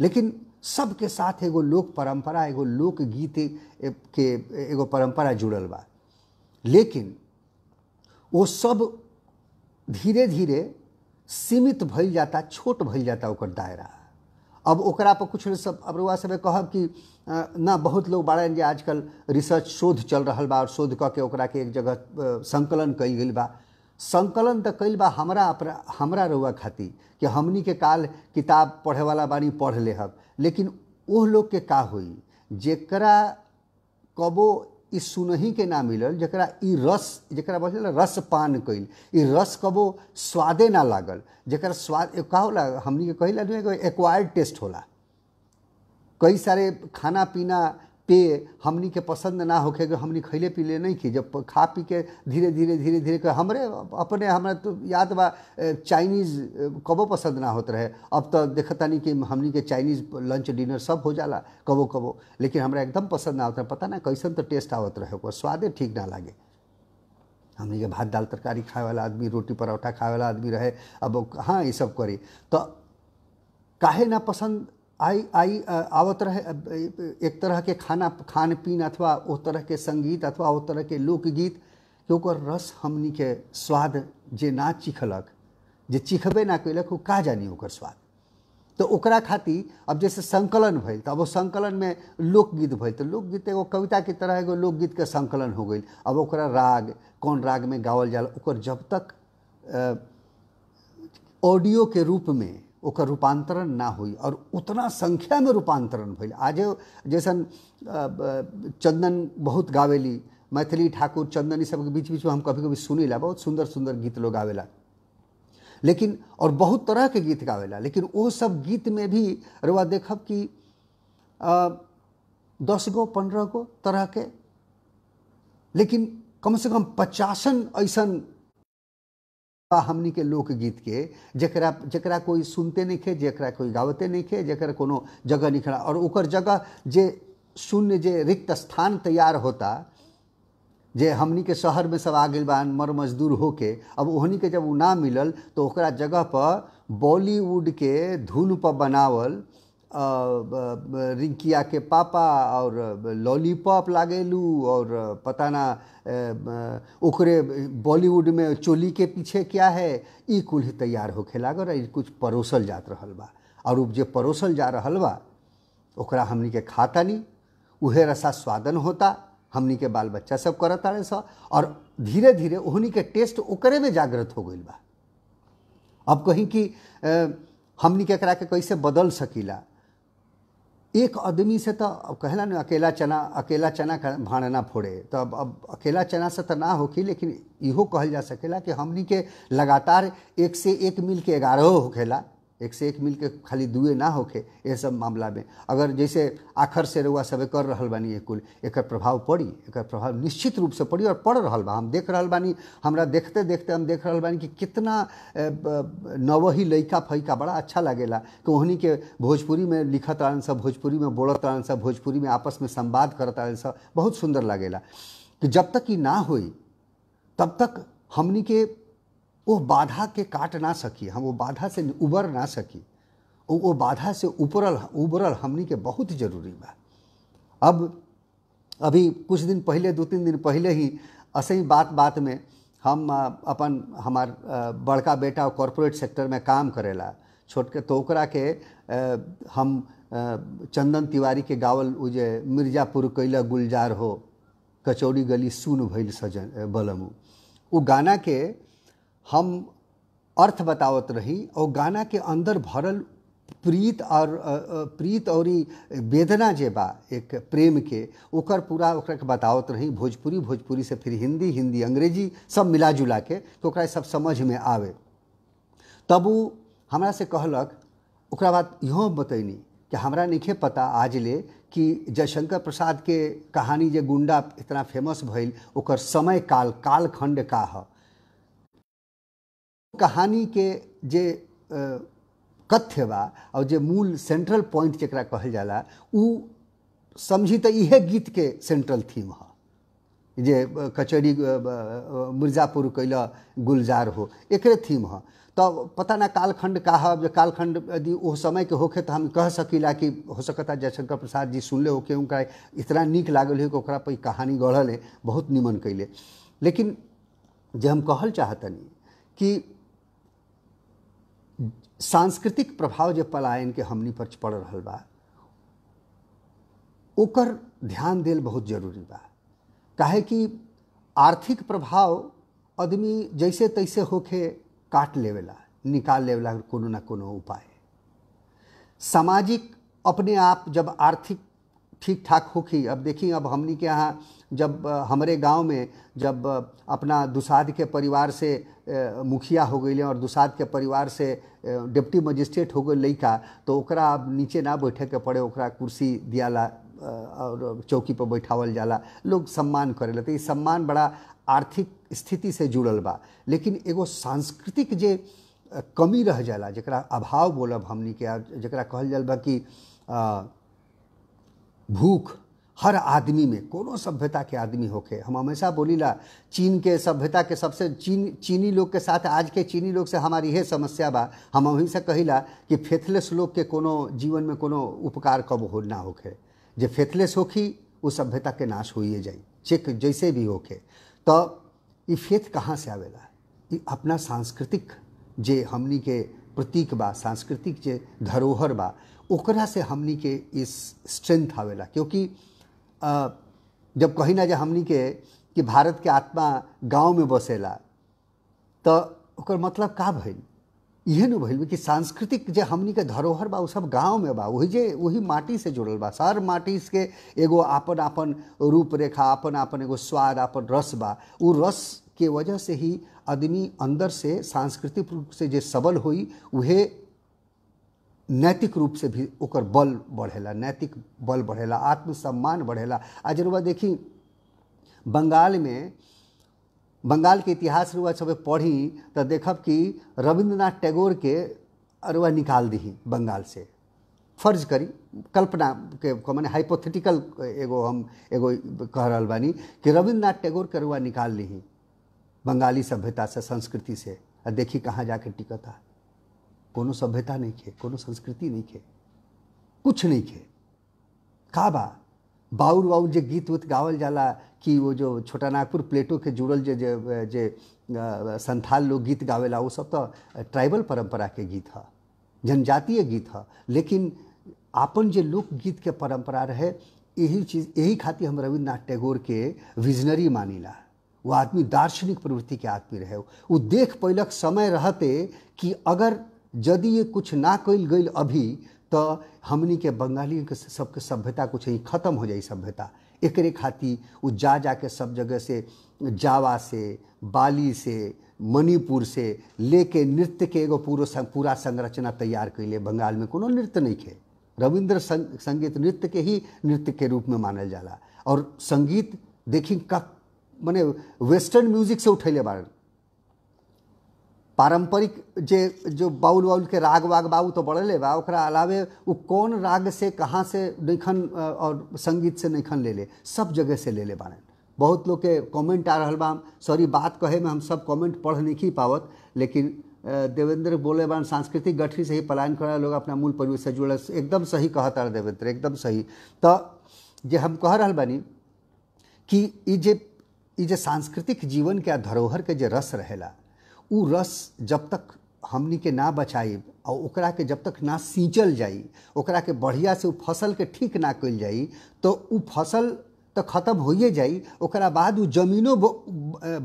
लेकिन सबके साथ एगो लोक परंपरा एगो लोक गीत के एगो परंपरा जुड़ल बा लेकिन वो सब धीरे धीरे सीमित भइल जाता छोट भइल जाता ओकर दायरा अब ओकरा पर कुछ सब अब रुआ सब कहब कि ना बहुत लोग बाड़न जो आजकल रिसर्च शोध चल रहा बा और शोध कऽ के ओकरा के एक जगह संकलन कल गई बा संकलन तो कईल बा हमरा अपरा हमरा रउआ कि हमनी के काल किताब पढ़े वाला बानी पढ़ लेकिन वह लोग के का हुई जरा कबो ई सुनही के ना मिलल जरा रस जरा बोल रस पान कल रस कबो स्वादे ना लागल जरा स्वाद का होला हमने के एक्वायर्ड टेस्ट होला कई सारे खाना पीना पे हमनी के पसंद ना होके कि हमनी खैले पीले नहीं की जब खा पी के धीरे धीरे धीरे धीरे के हमरे अपने हमारे तो याद बा चाइनीज़ कबो पसंद ना होते रहे अब तो नहीं कि हमनी के चाइनीज़ लंच डिनर सब हो जाला कबो कबो लेकिन हमरा एकदम पसंद ना आवत पता ना कैसन तो टेस्ट आवत रहे स्वादे ठीक ना लागे हमनी के भात दाल तरकारी खाए वाला आदमी रोटी परौठा खाए वाला आदमी रहे अब हाँ ये सब करी तो काहे ना पसंद आई आई आव तरह एक तरह के खाना खान पीन अथवा ओ तरह के संगीत अथवा ओ तरह के लोकगीत के ओकर रस हमनी के स्वाद जे ना चिखलक जे चिखबे ना कैलक वो का जानी ओकर स्वाद तो ओकरा खाती अब जैसे संकलन भइल तो अब संकलन में लोकगीत भइल तो लोकगीत एगो कविता की तरह एगो लोकगीत के संकलन हो गई अब ओकरा राग कौन राग में गावल जाला ओकर जब तक ऑडियो के रूप में ओकर रूपांतरण ना हुई और उतना संख्या में रूपांतरण भइल आज जैसन चंदन बहुत गावेली मैथिली ठाकुर चंदन इस सबके बीच बीच में हम कभी कभी ला बहुत सुंदर सुंदर गीत लोग गावेला लेकिन और बहुत तरह के गीत गावेला लेकिन वो सब गीत में भी रुआ देखब कि दस गो पंद्रह गो तरह के लेकिन कम से कम पचासन ऐसा हमनी के लोकगीत के जकरा जकरा कोई सुनते नहीं खे जकरा कोई गावते नहीं खे जर कोनो जगह नहीं खड़ा और उकर जगह जे शून्य जे रिक्त स्थान तैयार होता जे हमनी के शहर में सब आ गए बान मर मजदूर होके अब ओहनी के जब उ ना मिलल तो ओकरा जगह पर बॉलीवुड के धुन पर बनावल रिंकिया के पापा और लॉलीपॉप लागेलू और पता ना ओकरे बॉलीवुड में चोली के पीछे क्या है ये कुल तैयार होके लागल और कुछ परोसल जात रहल बा और जे परोसल जा रहल बा ओकरा हमनी के खाता नहीं उहे रसा स्वादन होता हमनी के बाल बच्चा सब करत तारे सब और धीरे धीरे ओहनी के टेस्ट ओकरे में जागृत हो गई बा अब कहीं कि हमनी के एकरा के कैसे बदल सकीला एक आदमी से तो अब कहला ना अकेला चना अकेला चना भाड़ना फोड़े तो अब अब अकेला चना से तो ना होखी लेकिन इहो कहल जा सकेला कि हमनी के लगातार एक से एक मिल के ग्यारह होखेला एक से एक मिल के खाली दुए ना होके ये सब मामला में अगर जैसे आखर से रुआ सब कर रहा बानी ये कुल एक प्रभाव पड़ी एक प्रभाव निश्चित रूप से पड़ी और पड़ रहा बा हम देख रहा बानी हमारा देखते देखते हम देख रहा बानी कि कितना नवही लैका फैका बड़ा अच्छा लगेला कि वहीं के भोजपुरी में लिखत रहन सब भोजपुरी में बोलत रहन सब भोजपुरी में आपस में संवाद करत रहन सब बहुत सुंदर लगेला कि जब तक ये ना हुई तब तक हमनी के वो बाधा के काट ना सकी हम हाँ, वो बाधा से उबर ना सकी वो बाधा से उपरल उबरल हमनी के बहुत जरूरी बा अब अभी कुछ दिन पहले दो तीन दिन पहले ही ही बात बात में हम अपन हमार बड़का बेटा कॉरपोरेट सेक्टर में काम करेला छोटके तो के हम चंदन तिवारी के गावल उ जे मिर्जापुर कैला गुलजार हो कचौड़ी गली सुन भइल सजन बलमू उ गाना के हम अर्थ बतावत रही और गाना के अंदर भरल प्रीत और प्रीत और वेदना जे बा एक प्रेम के ओकर पूरा बतावत रही भोजपुरी भोजपुरी से फिर हिंदी हिंदी अंग्रेजी सब मिला जुला के तो सब समझ में आवे तब उ हमरा से कहलक ओकरा बाद इहो बतैनी कि हमरा नहीं पता आज ले कि जयशंकर प्रसाद के कहानी जे गुंडा इतना फेमस भइल ओकर समय काल कालखंड का है कहानी के जे तथ्य बा और जो मूल सेंट्रल पॉइंट जरा कहल जाला उ समझी तो इहे गीत के सेंट्रल थीम है जे कचहरी मिर्जापुर कैल गुलजार हो एक थीम है तो पता ना कालखंड का है जो कालखंड यदि वो समय के होखे तो हम कह सकीला कि हो सकता जयशंकर प्रसाद जी सुनले होके उनका इतना निक लागल हो कि पर कहानी गढ़ल है बहुत निमन कैले लेकिन जो हम कहल चाहतनी कि सांस्कृतिक प्रभाव जो पलायन के हमनी पर पड़ रहा बा ओकर ध्यान दिल बहुत जरूरी बा काहे कि आर्थिक प्रभाव आदमी जैसे तैसे होके काट लेवेला निकाल लेवेला कोनो ना कोनो उपाय सामाजिक अपने आप जब आर्थिक ठीक ठाक होखी अब देखी अब हमनी के यहाँ जब हमारे गांव में जब अपना दुसाध के परिवार से मुखिया हो गई और दुसाध के परिवार से डिप्टी मजिस्ट्रेट हो गए लड़का तो ओकरा अब नीचे ना बैठे के पड़े ओकरा कुर्सी दियाला और चौकी पर बैठावल जाला लोग सम्मान करेला तो ये सम्मान बड़ा आर्थिक स्थिति से जुड़ल बा लेकिन एगो सांस्कृतिक जे कमी रह जाला जरा अभाव बोलब हमनी के जरा कहल जल बा कि भूख हर आदमी में कोनो सभ्यता के आदमी होके हम हमेशा बोली ला चीन के सभ्यता के सबसे चीन चीनी लोग के साथ आज के चीनी लोग से हमारी ये समस्या बा हम वहीं से कहिला कि फेथलेस लोग के कोनो जीवन में कोनो उपकार कब हो ना होके जे फेथलेस होखी उस सभ्यता के नाश हो जाई चेक जैसे भी होके तो ये फेथ कहाँ से आवेला ये अपना सांस्कृतिक जे हमनी के प्रतीक बा सांस्कृतिक जे धरोहर बा ओकरा से हमनी के इस स्ट्रेंथ आवेला क्योंकि जब कही ना जा हमनी के कि भारत के आत्मा गांव में बसेला तो ओकर मतलब का भइल इहे न भइल कि सांस्कृतिक जो हमनी के धरोहर बा सब गांव में बा वही जे वही माटी से जुड़ल बा सर माटी के एगो आपन आपन रूपरेखा आपन आपन एगो स्वाद आपन रस बा उ रस के वजह से ही आदमी अंदर से सांस्कृतिक रूप से जे सबल हुई वह नैतिक रूप से भी ओकर बल बढ़ेला नैतिक बल बढ़ेला आत्मसम्मान बढ़ेला आ जरूर देखी बंगाल में बंगाल के इतिहास रुआ सब पढ़ी तो देखब कि रविंद्रनाथ टैगोर के अरुआ निकाल दी बंगाल से फर्ज करी कल्पना के मैंने हाइपोथेटिकल एगो हम एगो कह रहा बानी कि रविन्द्रनाथ टैगोर के अरुआ निकाल ली बंगाली सभ्यता से संस्कृति से देखी कहाँ जाके टिकता कोनो सभ्यता नहीं खे कोनो संस्कृति नहीं खे कुछ नहीं खे का बा बाउर बाउर जो गीत उत गावल जाला कि वो जो छोटा नागपुर प्लेटो के जुड़ल जे जे, जे संथाल लोग गीत गावेला वो सब तो ट्राइबल परंपरा के गीत है जनजातीय गीत है लेकिन अपन जे गीत के परंपरा रहे यही चीज़ यही खातिर हम रविन्द्रनाथ टैगोर के विजनरी मानिला वो आदमी दार्शनिक प्रवृत्ति के आदमी रहे वो देख पैलक समय रहते कि अगर यदि ये कुछ ना कल गई अभी तो हमनी के बंगाली के सबके सभ्यता कुछ ही खत्म हो जाए सभ्यता एक खाती वो जा जा के सब जगह से जावा से बाली से मणिपुर से लेके नृत्य के एगो पूरो सं, पूरा संरचना तैयार कैले बंगाल में कोनो नृत्य नहीं है रविंद्र संग, संगीत नृत्य के ही नृत्य के रूप में मानल जाला और संगीत देखी का मने वेस्टर्न म्यूजिक से उठैले बार पारंपरिक जे जो बाउल वाउल के राग वाग बाउ तो बढ़ले बा अलावे वो कौन राग से कहाँ से नैखन और संगीत से नैखन ले ले सब जगह से ले ले बारन बहुत लोग के कमेंट आ रहा बा सॉरी बात कहे में हम सब कमेंट पढ़ नहीं पावत लेकिन देवेंद्र बोले बान सांस्कृतिक गठरी से ही पलायन करा लोग अपना मूल परिवेश से जुड़ल एकदम सही कहता रहा देवेंद्र एकदम सही तो जे हम कह रहा बानी कि ये सांस्कृतिक जीवन के धरोहर के जे रस रहेला उ रस जब तक हमनी के ना बचाई और उकरा के जब तक ना सींचल जाई उकरा के बढ़िया से उ फसल के ठीक ना कल जाई तो उ फसल तो खत्म हो जाई उकरा बाद उ जमीनों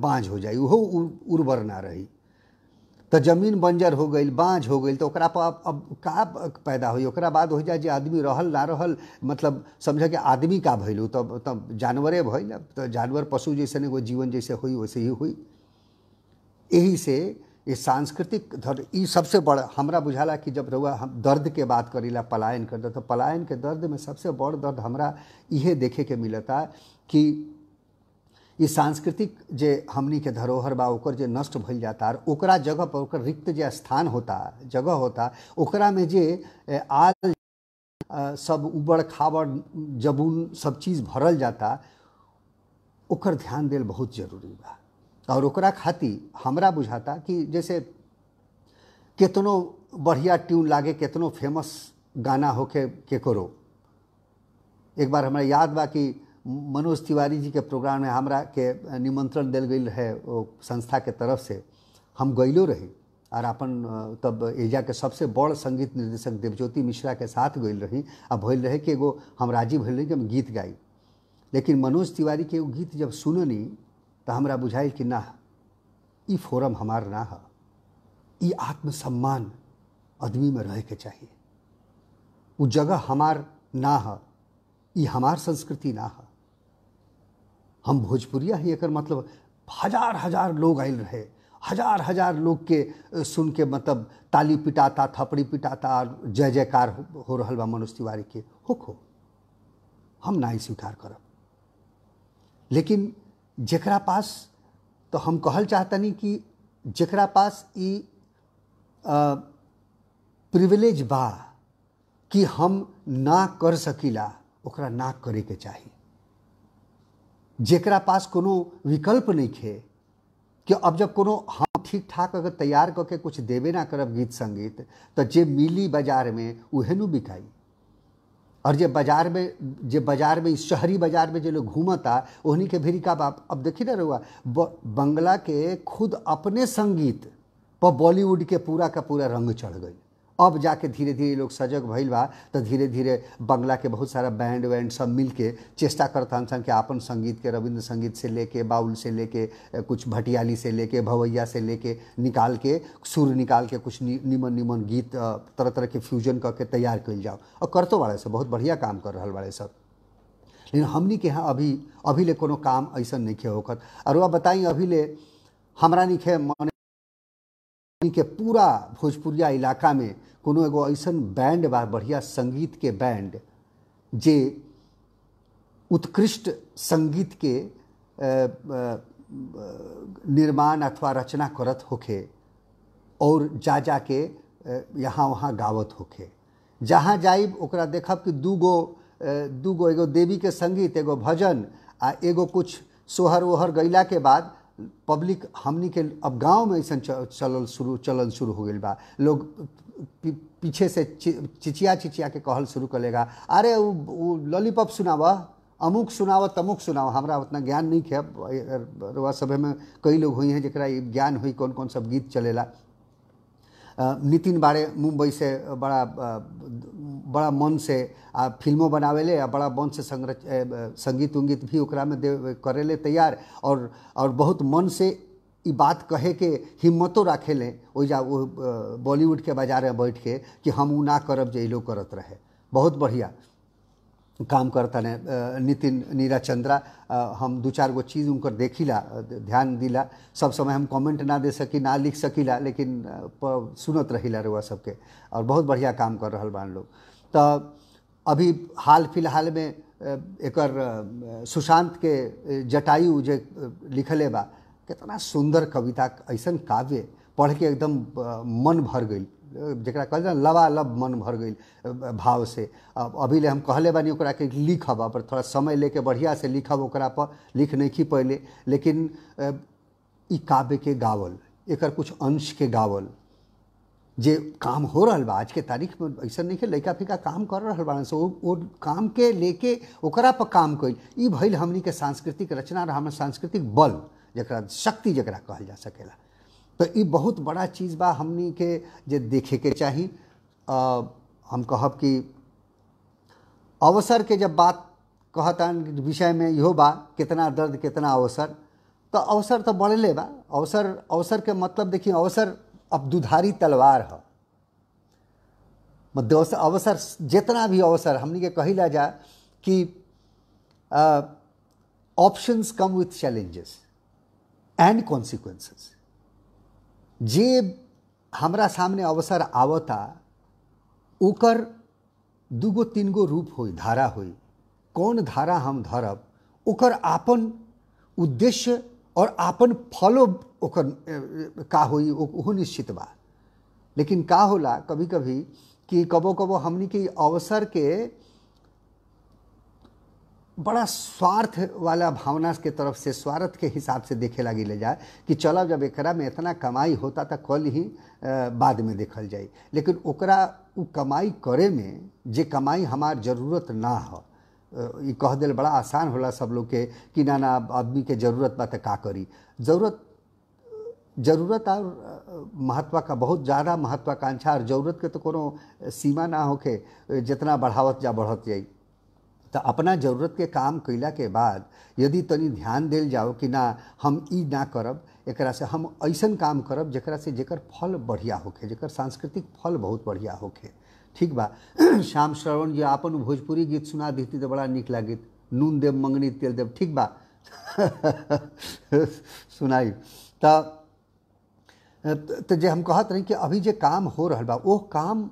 बाँझ हो जाई उहो उर्वर ना रही तो जमीन बंजर हो गई बाँझ हो गई तो उकरा पर अब, अब का पैदा हुई उकरा बाद हो जाए जो आदमी रहल ना रहल मतलब समझ के आदमी का भैलू तब तब जानवरे भैल तो जानवर पशु जैसे वो जीवन जैसे हुई वैसे ही हुई यही से ये सांस्कृतिक धर्म ये सबसे बड़ा हमरा बुझाला कि जब रउआ हम दर्द के बात ला पलायन कर तो पलायन के दर्द में सबसे बड़ दर्द हमरा इहे देखे के मिलता कि ये सांस्कृतिक जे हमनी के धरोहर बा ओकर जे नष्ट भइल जाता और ओकरा जगह पर ओकर रिक्त जे स्थान होता जगह होता ओकरा में जे आल सब उबड़ खाबड़ जबून सब चीज़ भरल जाता ओकर ध्यान दिल बहुत जरूरी बा और ओकरा खाती हमरा बुझाता कि जैसे कितनों बढ़िया ट्यून लागे कितनों फेमस गाना होके के करो एक बार हमरा याद बा कि मनोज तिवारी जी के प्रोग्राम में हमरा के निमंत्रण दिल गई है वो संस्था के तरफ से हम गईलो रही और अपन तब एजा के सबसे बड़ संगीत निर्देशक देवज्योति मिश्रा के साथ गई रही आ भैल रहे कि एगो हम राजी भैल रही कि हम गीत गाई लेकिन मनोज तिवारी के गीत जब सुननी तो हमारा बुझाई कि ना इ फोरम हमार ना है इ आत्मसम्मान आदमी में रह के चाहिए वो जगह हमार ना है इ हमार संस्कृति ना है हम भोजपुरिया ही एक मतलब हजार हजार लोग आए रहे हजार हजार लोग के सुन के मतलब ताली पिटाता थपड़ी पिटाता और जय जयकार हो रहा बा मनोज तिवारी के हो खो हम ना ही उठार करब लेकिन जरा पास तो हम कहल चाहतनी कि जरा पास ई प्रिविलेज बा कि हम ना कर सकीला ओकरा ना के चाहिए जरा पास कोनो विकल्प नहीं है कि अब जब कोनो हम ठीक ठाक अगर तैयार करके कुछ देवे ना करब गीत संगीत तो जे मिली बाजार में उहेनु बिकाई और जो बाजार में जो बाजार में शहरी बाजार में जो लोग घूमता उन्हीं के भिरी का बाप अब देखी ना रहुआ बंगला के खुद अपने संगीत पर बॉलीवुड के पूरा का पूरा रंग चढ़ गई अब जाके धीरे धीरे लोग सजग भइल बा तो धीरे धीरे बंगला के बहुत सारा बैंड वैंड सब मिल के चेष्टा करते हैं कि अपन संगीत के रविंद्र संगीत से लेके बाउल से लेके कुछ भटियाली से लेके भवैया से लेके निकाल के सुर निकाल के कुछ निमन निमन गीत तरह तरह के फ्यूजन करके तैयार कर जाओ और करतो बड़े सब बहुत बढ़िया काम कर रहा बड़े सब लेकिन हमनी के यहाँ अभी अभी ले कोनो काम ऐसा नहीं खे होकर वह बताई अभी ले हमारा नहीं खे मन के पूरा भोजपुरिया इलाका में कोनो एगो ऐसन बैंड बा बढ़िया संगीत के बैंड जे उत्कृष्ट संगीत के निर्माण अथवा रचना करत होखे और जा जा के यहाँ वहाँ गावत होखे जहाँ जाइब ओकरा देखब कि दू गो दू गो एगो देवी के संगीत एगो भजन आ एगो कुछ सोहर वोहर गैला के बाद पब्लिक हमने के अब गांव में ऐसा चलल शुरू चलन शुरू हो गई बा लोग पीछे से चिचिया चिचिया के कहल शुरू करेगा अरे वो लॉलीपॉप सुनाव अमुक सुनाव तमुक सुनाव हमारा उतना ज्ञान नहीं है सभी में कई लोग हुई हैं जरा ज्ञान हुई कौन कौन सब गीत चलेला नितिन बाड़े मुंबई से बड़ा बड़ा मन से आ फिल्मों बनावेले आ बड़ा मन से संग्रच संगीत उंगीत भी ओकरा में दे ले तैयार और और बहुत मन से बात कहे के हिम्मतों रखे ले वो बॉलीवुड के बाजार में बैठ के कि हम उ ना करब जे लोग करत रहे बहुत बढ़िया काम करतन नितिन नीरा चंद्रा हम दो चार गो चीज़ उनकर देखिला ध्यान दिला सब समय हम कमेंट ना दे सकी ना लिख सकीला लेकिन सुनत रहिला रुआ सबके और बहुत बढ़िया काम कर रहा बान लोग तो अभी हाल फिलहाल में एक सुशांत के जटायु जो लिखले बा कितना सुंदर कविता ऐसा काव्य पढ़ के एकदम मन भर गई जरा कह लबालब मन भर गई भाव से अब अभी ले हम कहले बानी के लिखब अब थोड़ा समय लेके बढ़िया से लिखब ओकरा पर लिख नहीं की पहले लेकिन ई काव्य के गावल एकर कुछ अंश के गावल जे काम हो रहा बा आज के तारीख में ऐसा नहीं है लैका फिका काम कर रहा बड़ा से वो काम के लेके ओकरा पर काम कई भल भइल हमनी के सांस्कृतिक रचना रहा हमारे सांस्कृतिक बल जरा शक्ति जरा कहा जा सकेला तो ये बहुत बड़ा चीज़ बा हमनी के जे देखे के चाही आ, हम कहब कि अवसर के जब बात कहतन विषय में इो बा कितना दर्द कितना अवसर तो अवसर तो बढ़ल बा अवसर अवसर के मतलब देखिए अवसर अब दुधारी तलवार है मतलब अवसर जितना भी अवसर हमने के ला जा कि options come with challenges and consequences जे हमारा सामने अवसर आवता ओकर दुगो तीन गो रूप हो धारा हो कौन धारा हम धरब ओकर आपन उद्देश्य और आपन फलो ओकर का होई ओहो निश्चित बा लेकिन का होला कभी कभी कि कबो कबो हमनी के अवसर के बड़ा स्वार्थ वाला भावना के तरफ से स्वार्थ के हिसाब से देखे लगी ले जाए कि चलो जब एकरा में इतना कमाई होता था कल ही बाद में देखल जाए लेकिन ओकरा उ कमाई करे में जे कमाई हमार जरूरत ना हो ये कह दिल बड़ा आसान होला सब लोग के कि ना ना आदमी के जरूरत बा तो का करी जरूरत जरूरत और महत्व का बहुत ज़्यादा महत्वाकांक्षा और जरूरत के तो कोनो सीमा ना होके जितना बढ़ावत जा बढ़त जाए तो अपना जरूरत के काम कैला के बाद यदि तनी ध्यान दिल जाओ कि ना हम ई ना करब एक से हम ऐसा काम करब जरा से जर फल बढ़िया होखे जर सांस्कृतिक फल बहुत बढ़िया होके ठीक बा श्याम श्रवण जी अपन भोजपुरी गीत सुना देती तो बड़ा निक लगे नून देव मंगनी तेल देव ठीक बा सुनाई तो जे हम कहत रही कि अभी जे काम हो रहा बा वो काम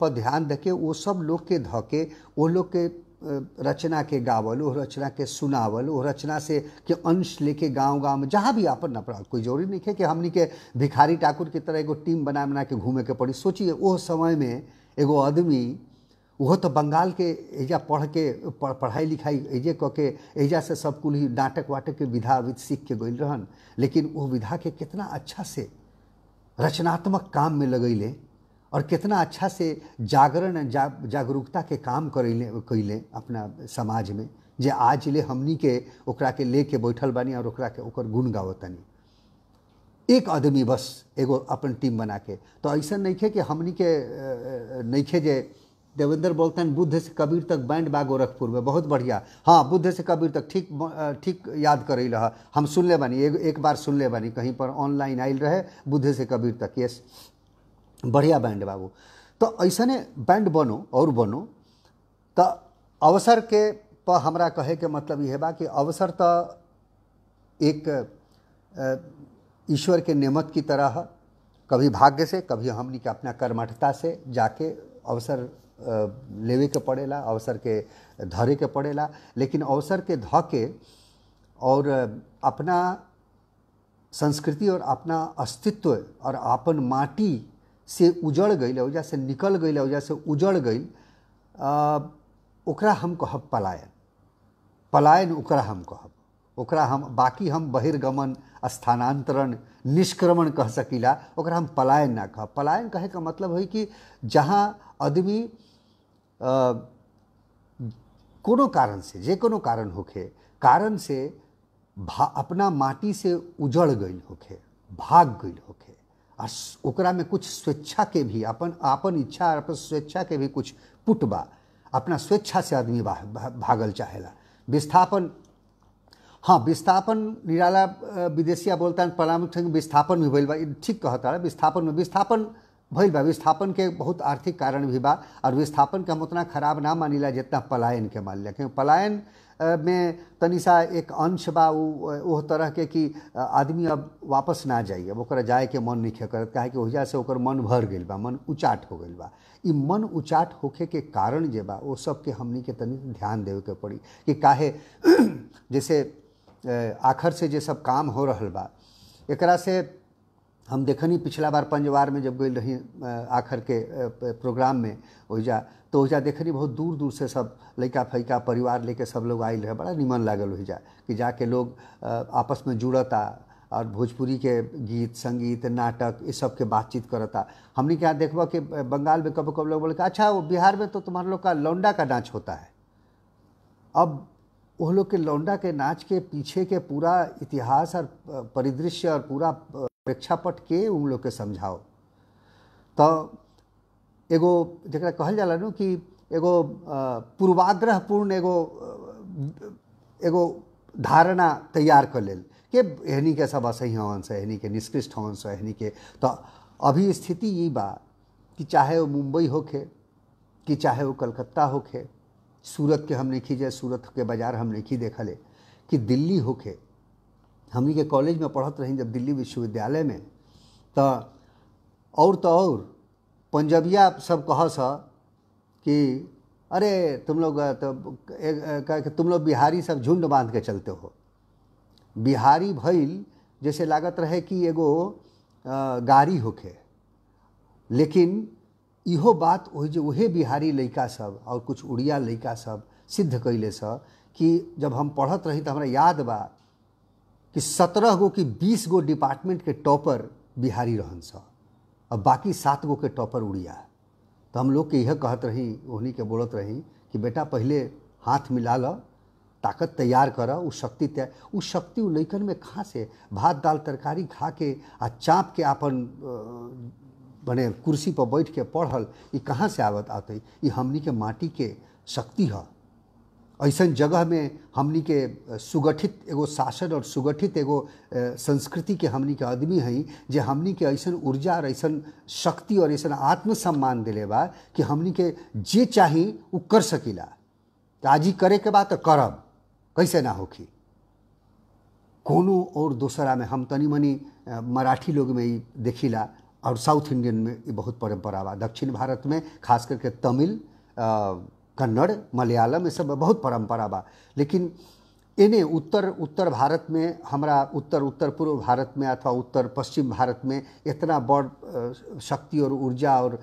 पर ध्यान दे के वो सब लोग के धके वो लोग के रचना के गावल उह रचना के सुनावल उह रचना से के अंश लेके गांव गांव में जहाँ भी आप अपराध कोई जरूरी नहीं है कि हमने के भिखारी ठाकुर की तरह एगो टीम बना बना के घूमे के पड़ी सोचिए वह समय में एगो आदमी वह तो बंगाल के एजा पढ़ के पढ़ाई लिखाई एजे क के एजा से सब कुल ही नाटक वाटक के विधा विध सीख के गई रहन लेकिन वो विधा के कितना अच्छा से रचनात्मक काम में लगैले और कितना अच्छा से जागरण जा, जागरूकता के काम करें कैले अपना समाज में जे आज ले हमनी के ओकरा के लेके बैठल बानी और ओकरा के ओकर गुण गावतनी एक आदमी बस एगो अपन टीम बना के तो ऐसा नहीं है कि हमनी के नहीं है जे देवेंद्र बोलते हैं बुद्ध से कबीर तक बैंड बा गोरखपुर में बहुत बढ़िया हाँ बुद्ध से कबीर तक ठीक ठीक याद करे हम सुन ले बानी एक, एक बार सुन ले बानी कहीं पर ऑनलाइन आयल रहे बुद्ध से कबीर तक यस बढ़िया बैंड बाबू तो ऐसने बैंड बनो और बनो तो अवसर के पर हमरा कहे के मतलब ये बा कि अवसर तो एक ईश्वर के नेमत की तरह है कभी भाग्य से कभी हमने के अपना कर्मठता से जाके अवसर लेवे के पड़ेला अवसर के धरे के पड़ेला लेकिन अवसर के ध के और अपना संस्कृति और अपना अस्तित्व और अपन माटी से उजड़ गई ओजा से निकल गई ओजा से उजड़ गई ओकरा हम कहब पलायन पलायन ओकरा हम कहब ओकरा हम बाकी हम बहिर्गमन स्थानांतरण निष्क्रमण कह सकीला ओकरा हम पलायन ना कहब पलायन कहे का मतलब है कि जहाँ आदमी कोनो कारण से जे कोनो कारण होखे कारण से भा अपना माटी से उजड़ गई होखे भाग गई होखे आ ओकरा में कुछ स्वेच्छा के भी अपन अपन इच्छा और अपन स्वेच्छा के भी कुछ पुट बा अपना स्वेच्छा से आदमी भागल चाहेला विस्थापन हाँ विस्थापन निराला विदेशिया बोलता है पलाम सिंह विस्थापन भी भैया ठीक कहता है विस्थापन में विस्थापन भैल बा विस्थापन के बहुत आर्थिक कारण भी बा और विस्थापन के हम उतना खराब ना ला जितना पलायन के मान लिया क्योंकि पलायन में तनि सा एक अंश बा तरह के कि आदमी अब वापस ना जाइए अब जाए के मन नहीं करत कहे कि वजह से मन भर गई बा मन उचाट हो गई बा इ मन उचाट होखे के कारण जे बा वो सब के हमनी के तनिक ध्यान देवे के पड़ी कि काहे जैसे आखिर से जे सब काम हो रहा बा एकरा से हम देखनी पिछला बार पंजवार में जब गई रही आखिर के प्रोग्राम में ओहिजा तो ओहिजा देखनी बहुत दूर दूर से सब लड़का फैका परिवार लेके सब लोग आए रहे बड़ा निमन लागल ओहिजा कि जाके लोग आपस में जुड़ता और भोजपुरी के गीत संगीत नाटक इस सब के बातचीत करता हमने क्या देखबा कि बंगाल में कब कब लोग बोले अच्छा वो बिहार में तो तुम्हारे लोग का लौंडा का नाच होता है अब वो लोग के लौंडा के नाच के पीछे के पूरा इतिहास और परिदृश्य और पूरा प्रेक्षापट के उन लोग के समझाओ तो एगो जरा कहल जाला न कि एगो पूर्वाग्रहपूर्ण एगो एगो धारणा तैयार कर लेल के एहनी के सब हवन से एहनी के निष्कृष्ट से एहनी के तो अभी स्थिति ये बा कि चाहे वो मुंबई होखे कि चाहे वो कलकत्ता होखे सूरत के हम नहीं जाए सूरत के बाज़ार हम नहीं देखले कि दिल्ली होखे हमी के कॉलेज में पढ़त रही जब दिल्ली विश्वविद्यालय में तो और तो और पंजाबिया सब कह स कि अरे तुम लोग तो कि तुम लोग बिहारी सब झुंड बांध के चलते हो बिहारी भइल जैसे लागत रहे कि एगो गाड़ी होके लेकिन इहो बात हो बिहारी लड़का सब और कुछ उड़िया लड़का सब सिद्ध कैले स कि जब हम पढ़त रही तो हमरा याद बा कि सत्रह गो कि बीस गो डिपार्टमेंट के टॉपर बिहारी रहन सा और बाकी सात गो के टॉपर उड़िया तो हम लोग के यह कहत रही ओहनी के बोलत रही कि बेटा पहले हाथ मिला ल ताकत तैयार कर उ शक्ति तैयार उ शक्ति लैकन में खा से भात दाल तरकारी खा के आ चाँप के अपन मने कुर्सी पर बैठ के पढ़ल ये कहाँ से आवत आते ये हमनी के माटी के शक्ति है ऐसा जगह में हमनी के सुगठित एगो शासन और सुगठित एगो संस्कृति के हमनी के आदमी हैं जे हमनी के ऐसा ऊर्जा और ऐसा शक्ति और ऐसा आत्मसम्मान दिले बा कि हमनी के जे चाही उ कर सकीला तो आज ही करे के बाद तो करब कैसे ना होखी कोनो और दूसरा में हम तनी मनी मराठी लोग में देखिला और साउथ इंडियन में बहुत परंपरा बा दक्षिण भारत में खास करके तमिल आ, कन्नड़ मलयालम ये सब बहुत परंपरा बा लेकिन इन्हें उत्तर उत्तर भारत में हमारा उत्तर उत्तर पूर्व भारत में अथवा उत्तर पश्चिम भारत में इतना बड़ शक्ति और ऊर्जा और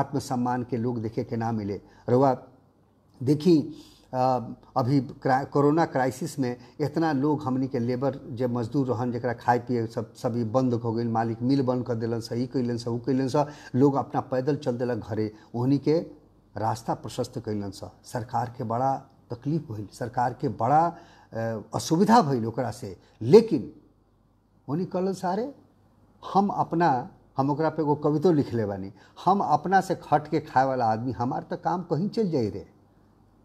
आत्मसम्मान के लोग देखे के ना मिले रुआ देखी अभी क्रा, कोरोना क्राइसिस में इतना लोग हमने के लेबर जो मजदूर रहन जरा खाए पिए सब सभी बंद हो गए मालिक मिल बंद कर दिलन सही कैलन सब ऊ कैलन सब लोग अपना पैदल चल दिलक घरे उन्हीं के रास्ता प्रशस्त कैलन से सरकार के बड़ा तकलीफ भइल सरकार के बड़ा असुविधा भइल ओकरा से लेकिन उन्हीं कहलन सारे हम अपना हम ओकरा पे एगो कवितो लिख ले बानी हम अपना से खट के खाए वाला आदमी हमार तो काम कहीं चल जाए रे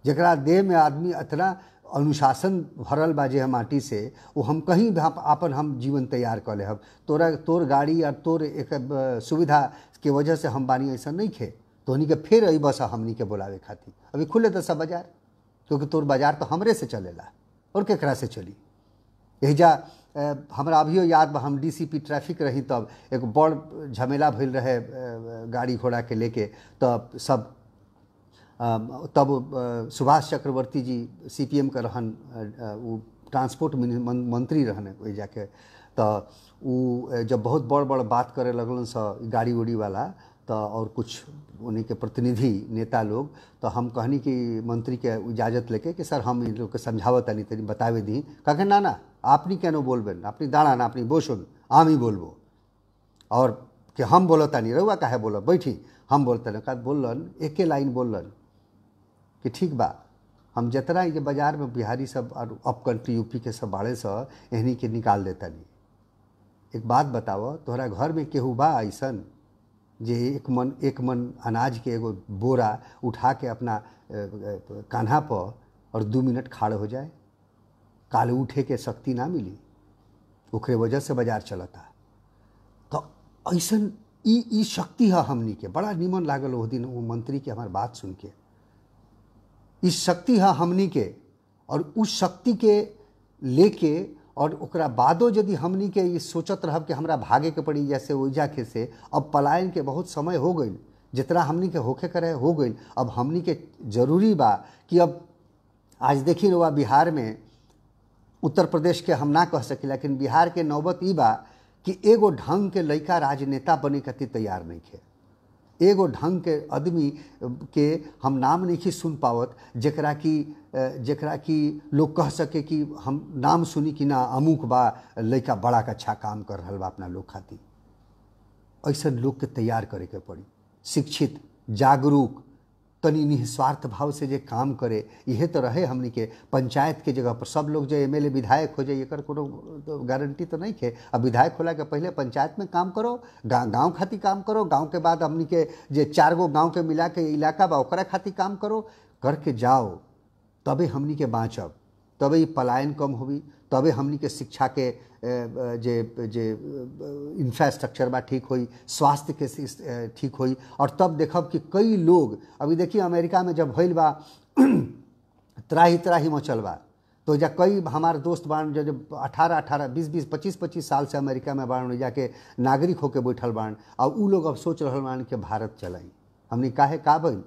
जरा देह में आदमी इतना अनुशासन भरल बाजे हम माटी से वो हम कहीं भी हम जीवन तैयार कर ले तोरा तोर गाड़ी और तोर एक सुविधा के वजह से हम बानी ऐसा नहीं खे तो हनी के फिर अब बस हमनी के बुलावे खातिर अभी खुले दस बाजार क्योंकि तोर बाजार तो हमरे से चलेला और केकरा से चली यही जा हमारा अभियो याद बा हम डीसीपी ट्रैफिक रही तब एक बड़ झमेला भइल रहे गाड़ी घोड़ा के लेके तब सब तब Subhash Chakraborty ji C P M के रहन वो ट्रांसपोर्ट मंत्री रहने वही जाके तो जब बहुत बड़ बड़ बात करे लगलन स गाड़ी उड़ी वाला तो और कुछ उन्हीं के प्रतिनिधि नेता लोग तो हम कहनी कि मंत्री के इजाज़त लेके कि सर हम इन लोग के समझाव तनी तनी बतावे दी कहें ना ना आपनी क्या बोलबेन अपनी दाड़ा ना अपनी बोसुन आम ही बोलबो और कि हम बोलता नहीं रहुआ काहे बोल बैठी हम बोलते ना कहा बोलन एक लाइन बोलन कि ठीक बा हम जितना ये बाजार में बिहारी सब और अप कंट्री यूपी के सब बाड़े से यहीं के निकाल देता नहीं एक बात बताओ तोहरा घर में केहू बा ऐसा जे एक मन एक मन अनाज के एगो बोरा उठा के अपना कान्हा पर और दू मिनट खाड़ हो जाए काल उठे के शक्ति ना मिली ओकरे वजह से बाजार चलता तो ऐसा शक्ति है हमनी के बड़ा निमन लागल वह दिन वो मंत्री के हमार बात सुन के इ शक्ति है हमनी के और उस शक्ति के लेके और बादो यदि हमनी के ये सोचत रहब कि हमरा भागे के पड़ी जैसे ओइजा के से अब पलायन के बहुत समय हो गई जितना हमनी के होखे करे हो गई अब हमनी के जरूरी बा कि अब आज देखी रहा बिहार में उत्तर प्रदेश के हम ना कह सकी लेकिन बिहार के नौबत ई बा कि एगो ढंग के लड़का राजनेता बने खातिर तैयार नहीं है एगो ढंग के आदमी के हम नाम नहीं सुन पावत जरा कि जरा कि लोग कह सके कि हम नाम सुनी कि ना अमुक बा लड़का बड़ा अच्छा काम कर रहा बा अपना लोग खातिर ऐसा लोग के तैयार करे के पड़ी शिक्षित जागरूक तो निस्वार्थ भाव से जे काम करे यह तो रहे हमने के पंचायत के जगह पर सब लोग जो एम एल ए विधायक हो जाए एक तो गारंटी तो नहीं है अब विधायक होला के पहले पंचायत में काम करो गा, गांव खातिर काम करो गांव के बाद हमने के जे चार गो गाँव के मिला के इलाका बा खातिर काम करो करके जाओ तबे हमनी के बाँचब तब पलायन कम होबी तबे हमनी के शिक्षा के जे जे इंफ्रास्ट्रक्चर बा ठीक होई स्वास्थ्य के ठीक होई और तब देखब कि कई लोग अभी देखिए अमेरिका में जब भइल बा त्राही त्राही मचल बा तो जा कई हमारे दोस्त बाण जो जब अठारह अठारह बीस बीस पच्चीस पच्चीस साल से अमेरिका में बाण जाके नागरिक होके बैठल बाण और उ लोग अब सोच रहा बाण कि भारत चलाई हमने काहे का बन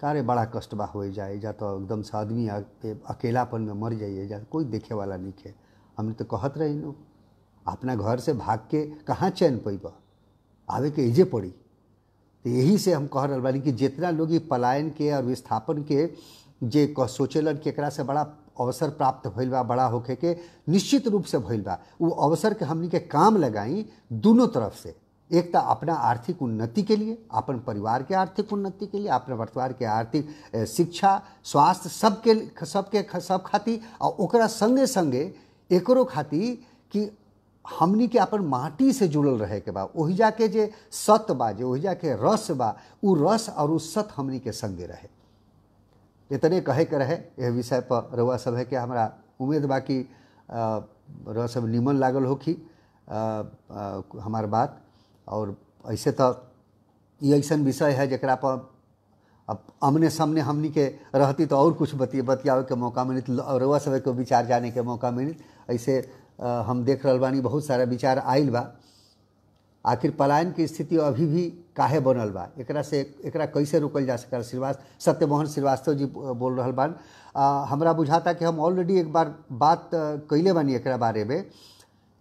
तारे बड़ा बा हो जाए जा तो एकदम से आदमी अकेलापन में मर जाइए जा कोई देखे वाला नहीं है हमने तो कहत रही लोग अपना घर से भाग के कहाँ चैन पैब आवे के इजे पड़ी तो यही से हम कह रहा बानी कि जितना लोग पलायन के और विस्थापन के जे सोचलन कि एक से बड़ा अवसर प्राप्त भइल बा बड़ा होखे के निश्चित रूप से भैल बा अवसर के हमनी के काम लगाई दोनों तरफ से एक तो अपना आर्थिक उन्नति के लिए अपन परिवार के आर्थिक उन्नति के लिए अपने परिवार के आर्थिक शिक्षा स्वास्थ्य सबके सबके सब खातिर और ओकरा संगे संगे एकरो खातिर कि हमनी के अपन माटी से जुड़ल रहे के बा वही जाके जे सत बा जे वही जाके रस बा उ रस और उ सत हमनी के संगे रहे इतने कहे के रहे यह विषय पर रउआ सब है कि हमारा उम्मीद बाकी कि सब निमन लागल हो कि हमार बात और ऐसे तो ई विषय है जरा पर अब आमने सामने हमने के रहती तो और कुछ बतिया बतियावे के मौका मिलित तो और सब के विचार जाने के मौका मिलित ऐसे हम देख रहा बानी बहुत सारा विचार आयल बा आखिर पलायन की स्थिति अभी भी काहे बनल बा एकरा से एकरा कैसे रुकल जा सकल श्रीवास्तव सत्यमोहन श्रीवास्तव जी बोल रहा बान हमरा बुझाता कि हम ऑलरेडी एक बार बात कैले बानी एकरा बारे में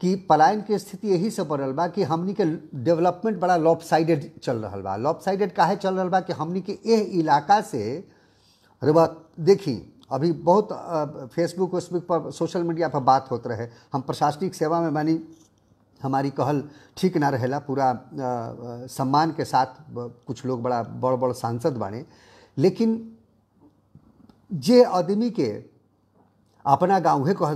कि पलायन के स्थिति यही से बनल बा कि हमनी के डेवलपमेंट बड़ा साइडेड चल रहा बा साइडेड काहे चल रहा बा कि हमनी के यह इलाका से अरे बा देखी अभी बहुत फेसबुक वेसबुक पर सोशल मीडिया पर बात होते रहे हम प्रशासनिक सेवा में मानी हमारी कहल ठीक ना रहेला पूरा सम्मान के साथ कुछ लोग बड़ा बड़ बड़ सांसद बने लेकिन जे आदमी के अपना गाँव है कह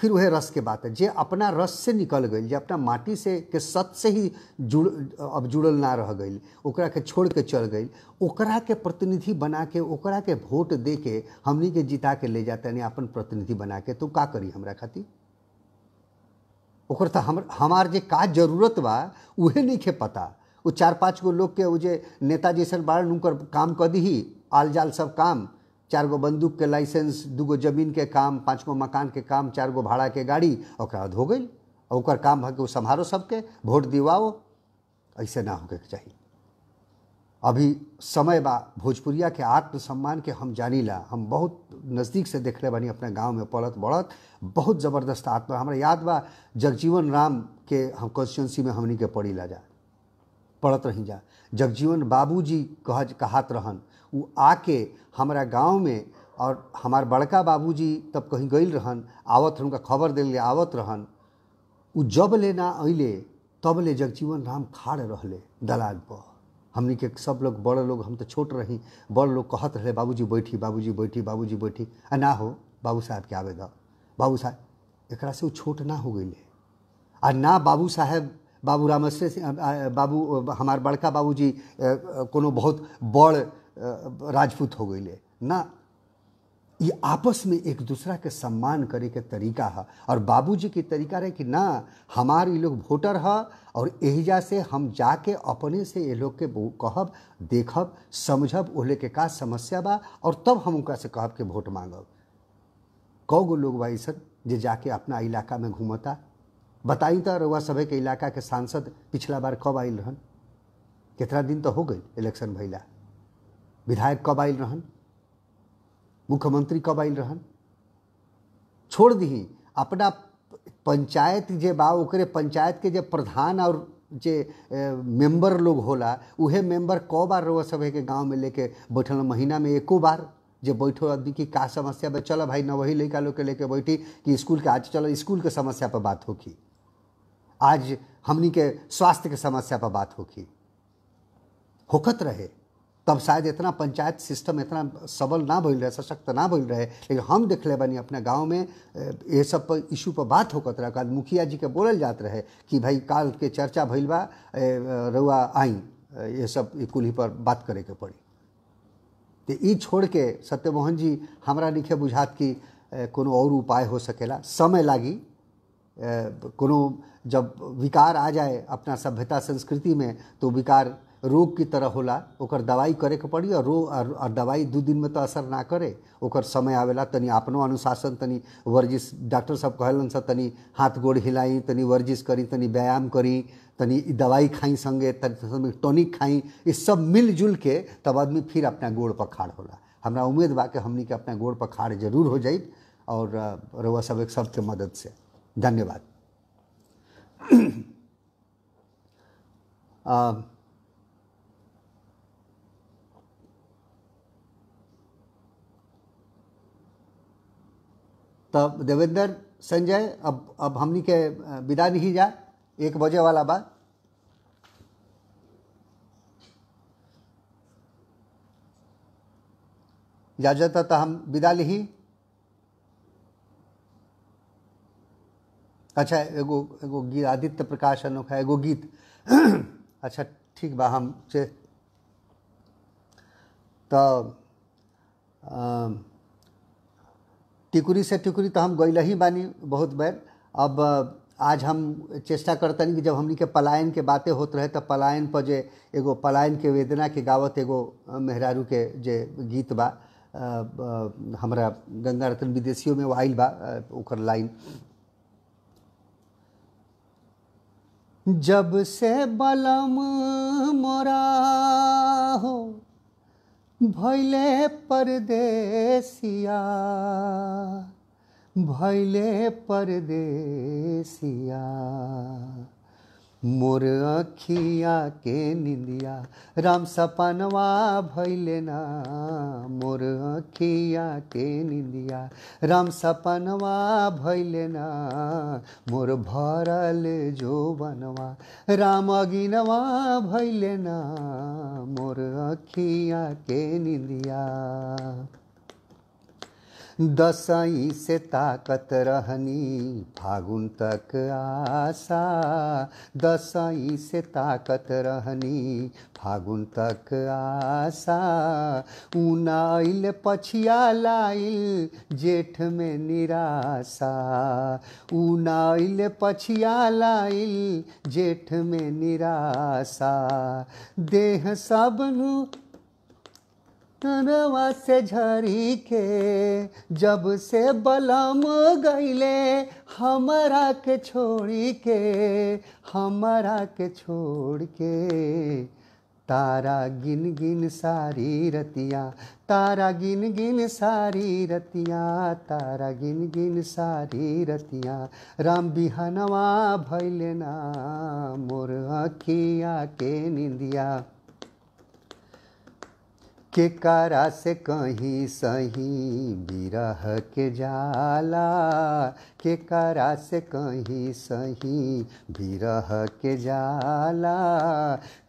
फिर वह रस के बात है जे अपना रस से निकल गई जे अपना माटी से के सत से ही जुड़ अब जुड़ल ना रह गई ओकरा के छोड़ के चल गई ओकरा के प्रतिनिधि बना के ओकरा के वोट दे के हमनी के जिता के ले जाते नहीं अपन प्रतिनिधि बना के तो का करी हमारा खातिर ओकर तो हमार जे का जरूरत बा उहे नहीं के पता वो चार पाँच गो लोग के वो जे नेता जैसन बार उन काम कर दी आल जाल सब काम चार गो बंदूक के लाइसेंस दूगो जमीन के काम पाँच गो मकान के काम चार गो भाड़ा के गाड़ी और हो गई और काम भाग के वो सबके वोट दिवाओ ऐसे ना हो चाहिए अभी समय बा भोजपुरिया के आत्मसम्मान के हम जानी ला हम बहुत नज़दीक से देखले बनी अपने गांव में पड़त बढ़त बहुत ज़बरदस्त आत्मा हमारा याद बा जगजीवन राम के हम कॉन्स्टिट्यूंसी में हमनी के पड़ी ला जा पड़त रही जा जगजीवन बाबूजी जी कहा रहन उ आके हमारा गांव में और हमार बड़का बाबूजी तब कहीं गई रहन आवत रहन उनका खबर दिल आवत रहन उ जब ले ना अले तब ले जगजीवन राम खाड़ रहले दलाल पर हमने के सब लोग बड़ लोग हम तो छोट रही बड़ लोग कहत रहे बाबूजी बैठी बाबूजी बैठी बाबूजी बैठी आ ना हो बाबू साहब के आवेद बाबू साहब एक से छोट ना हो गई आ ना बाबू साहब बाबू रामेश्वर सिंह बाबू हमार बड़का बाबूजी कोनो बहुत बड़ राजपूत हो ले ना ये आपस में एक दूसरा के सम्मान करे के तरीका है और बाबूजी के तरीका रहे कि ना हमारे लोग वोटर है और एहिजा से हम जाके अपने से ये लोग के कहब देखब समझब ओहले के का समस्या बा और तब हम उनका से कहब के वोट मांगब कौ गो लोग भाई सर जे जाके अपना इलाका में घूमता बताई तो रुआ सभी के इलाका के सांसद पिछला बार कब आयल रहन कितना दिन तो हो गई इलेक्शन भैया विधायक कब आइल रहन मुख्यमंत्री कब आइल रहन छोड़ दी अपना पंचायत जे बा ओकरे पंचायत के जे प्रधान और जे मेंबर लोग होला उहे मेंबर क बार रोज सब के गांव में लेके बैठल महीना में एको बार जे बैठो आदमी की का समस्या पर चलो भाई न वही लड़का लोग के लेके बैठी कि स्कूल के आज चलो स्कूल के समस्या पर बात होगी आज हमनी के स्वास्थ्य के समस्या पर बात होगी होकत रहे तब शायद इतना पंचायत सिस्टम इतना सबल ना बोल रहे सशक्त ना बोल रहे लेकिन हम देख ले बनी अपने गांव में ये सब पर इशू पर बात होकर रहे कल मुखिया जी के बोलल जात रहे कि भाई काल के चर्चा भैल बा रउआ आई ये सब कुल्ही पर बात करे के पड़ी तो ई छोड़ के सत्यमोहन जी हमारा लिखे बुझात कि कोनो और उपाय हो सकेला समय लागी कोनो जब विकार आ जाए अपना सभ्यता संस्कृति में तो विकार रोग की तरह होला ओकर दवाई करे के पड़ी और रोग और दवाई दू दिन में तो असर ना करे ओकर समय आवेला तनि अपनों अनुशासन तनि वर्जिश डॉक्टर सब कहलन सा तनि हाथ गोड़ हिलाई तनि वर्जिश करी तनि व्यायाम करी तनि दवाई खाई संगे टॉनिक खाई ये सब मिलजुल के तब आदमी फिर अपना गोड़ पर खाड़ होला हमारा उम्मीद बा कि हमनी के अपना गोड़ पर खाड़ जरूर हो जाए और रउआ सब एक सबके मदद से धन्यवाद तब तो देवेंद्र संजय अब अब हमनी के विदा नहीं जा एक बजे वाला बात इजाजत तो हम विदा ली अच्छा एगो एगो गीत आदित्य प्रकाश अनोखा एगो गीत अच्छा ठीक बा हम से तो आ, टिकुरी से टिकुरी तो हम गैल ही बानी बहुत बार अब आज हम चेष्टा करते कि जब हमनी के पलायन के बातें होते रहे तो पलायन पर जे एगो पलायन के वेदना के गावत एगो मेहरारू के जे गीत बा हमारा गंगा रतन विदेशियों में वाइल बा उकर लाइन जब से बलम मोरा हो भैले परदेसिया भैले परदेसिया मोर अखिया के निंदिया राम सपनवा भैले ना मोर अखिया के निंदिया राम सपनवा भैले ना मोर भरल जो बनवा राम अगिनवा भैले ना मोर अखिया के निंदिया दसई से ताकत रहनी फागुन तक आशा दसई से ताकत रहनी फागुन तक आशा उनाइल पछिया लाइल जेठ में निराशा उनाइल पछिया लाइल जेठ में निराशा देह सबनु टनवा से झरी के जब से बलम गईले हमारा के छोड़ी के हमारा के छोड़ के तारा गिन गिन सारी रतिया तारा गिन गिन सारी रतिया तारा गिन गिन सारी रतिया राम बिहनवा भैलेना मोर अखिया के निंदिया के कारा से कहीं सही बिरह के जाला के कारा से कहीं सही बिरह के जाला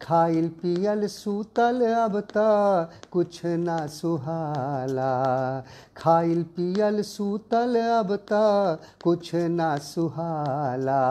खाइल पियल सूतल अब त कुछ ना सुहाला खाइल पियल सूतल अब त कुछ ना सुहाला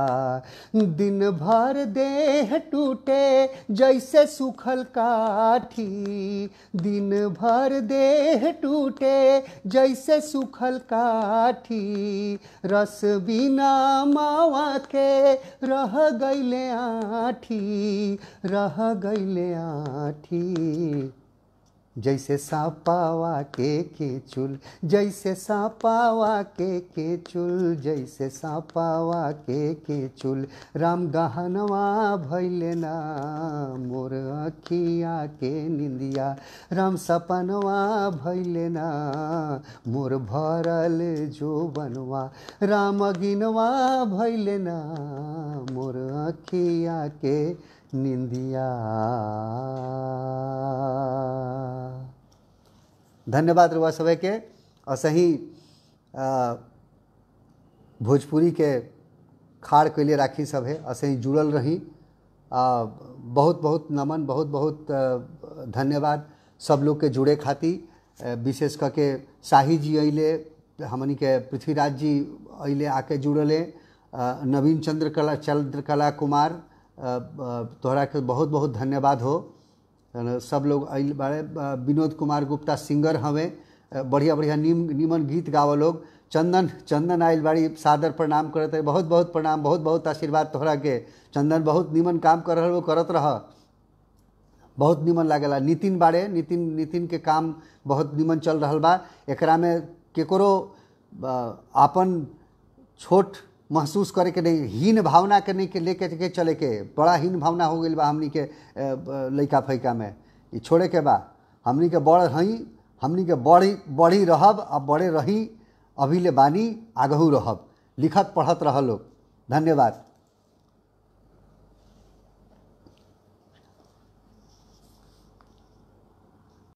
दिन भर देह टूटे जैसे सूखल काठी दिन दिन भर देह टूटे जैसे सूखल काठी रस बिना मावा के रह गईले आठी रह गईले आठी जैसे सापावा के के चुल जैसे सापावा के के चुल जैसे सापावा के के चुल राम गहनवा भैले ना मोर अखिया के निंदिया राम सपनवा भैले ना मोर भरल जो बनवा राम गिनवा भैले ना मोर अखिया के निंदिया धन्यवाद रुआ सब के और सही भोजपुरी के खाड़ के लिए राखी सब है और सही जुड़ल रही आ, बहुत बहुत नमन बहुत बहुत धन्यवाद सब लोग के जुड़े खातिर विशेष करके शाही जी अले हमनी के पृथ्वीराज जी अले आके जुड़ल नवीन चंद्र कला कुमार तोहरा के बहुत बहुत धन्यवाद हो सब लोग आइल बारे विनोद कुमार गुप्ता सिंगर हमें बढ़िया बढ़िया नीम नीमन गीत गाव लोग चंदन चंदन आयल बाड़ी सादर प्रणाम करते बहुत बहुत प्रणाम बहुत बहुत आशीर्वाद तोहरा के चंदन बहुत नीमन काम कर रहा वो करत रह बहुत नीमन लागेला नितिन बारे नितिन नितिन के काम बहुत नीमन चल रहा बा एकरा में केकरो अपन छोट महसूस करे के नहीं हीन भावना के नहीं के लेके के चले के बड़ा हीन भावना हो गई बा हमनी के लैका फैका में ये छोड़े के बा हमनी के बड़ रही हमनी के बढ़ी बढ़ी रहब बड़े रही अभी ले बानी आगहू रहब लिखत पढ़त रह लोग धन्यवाद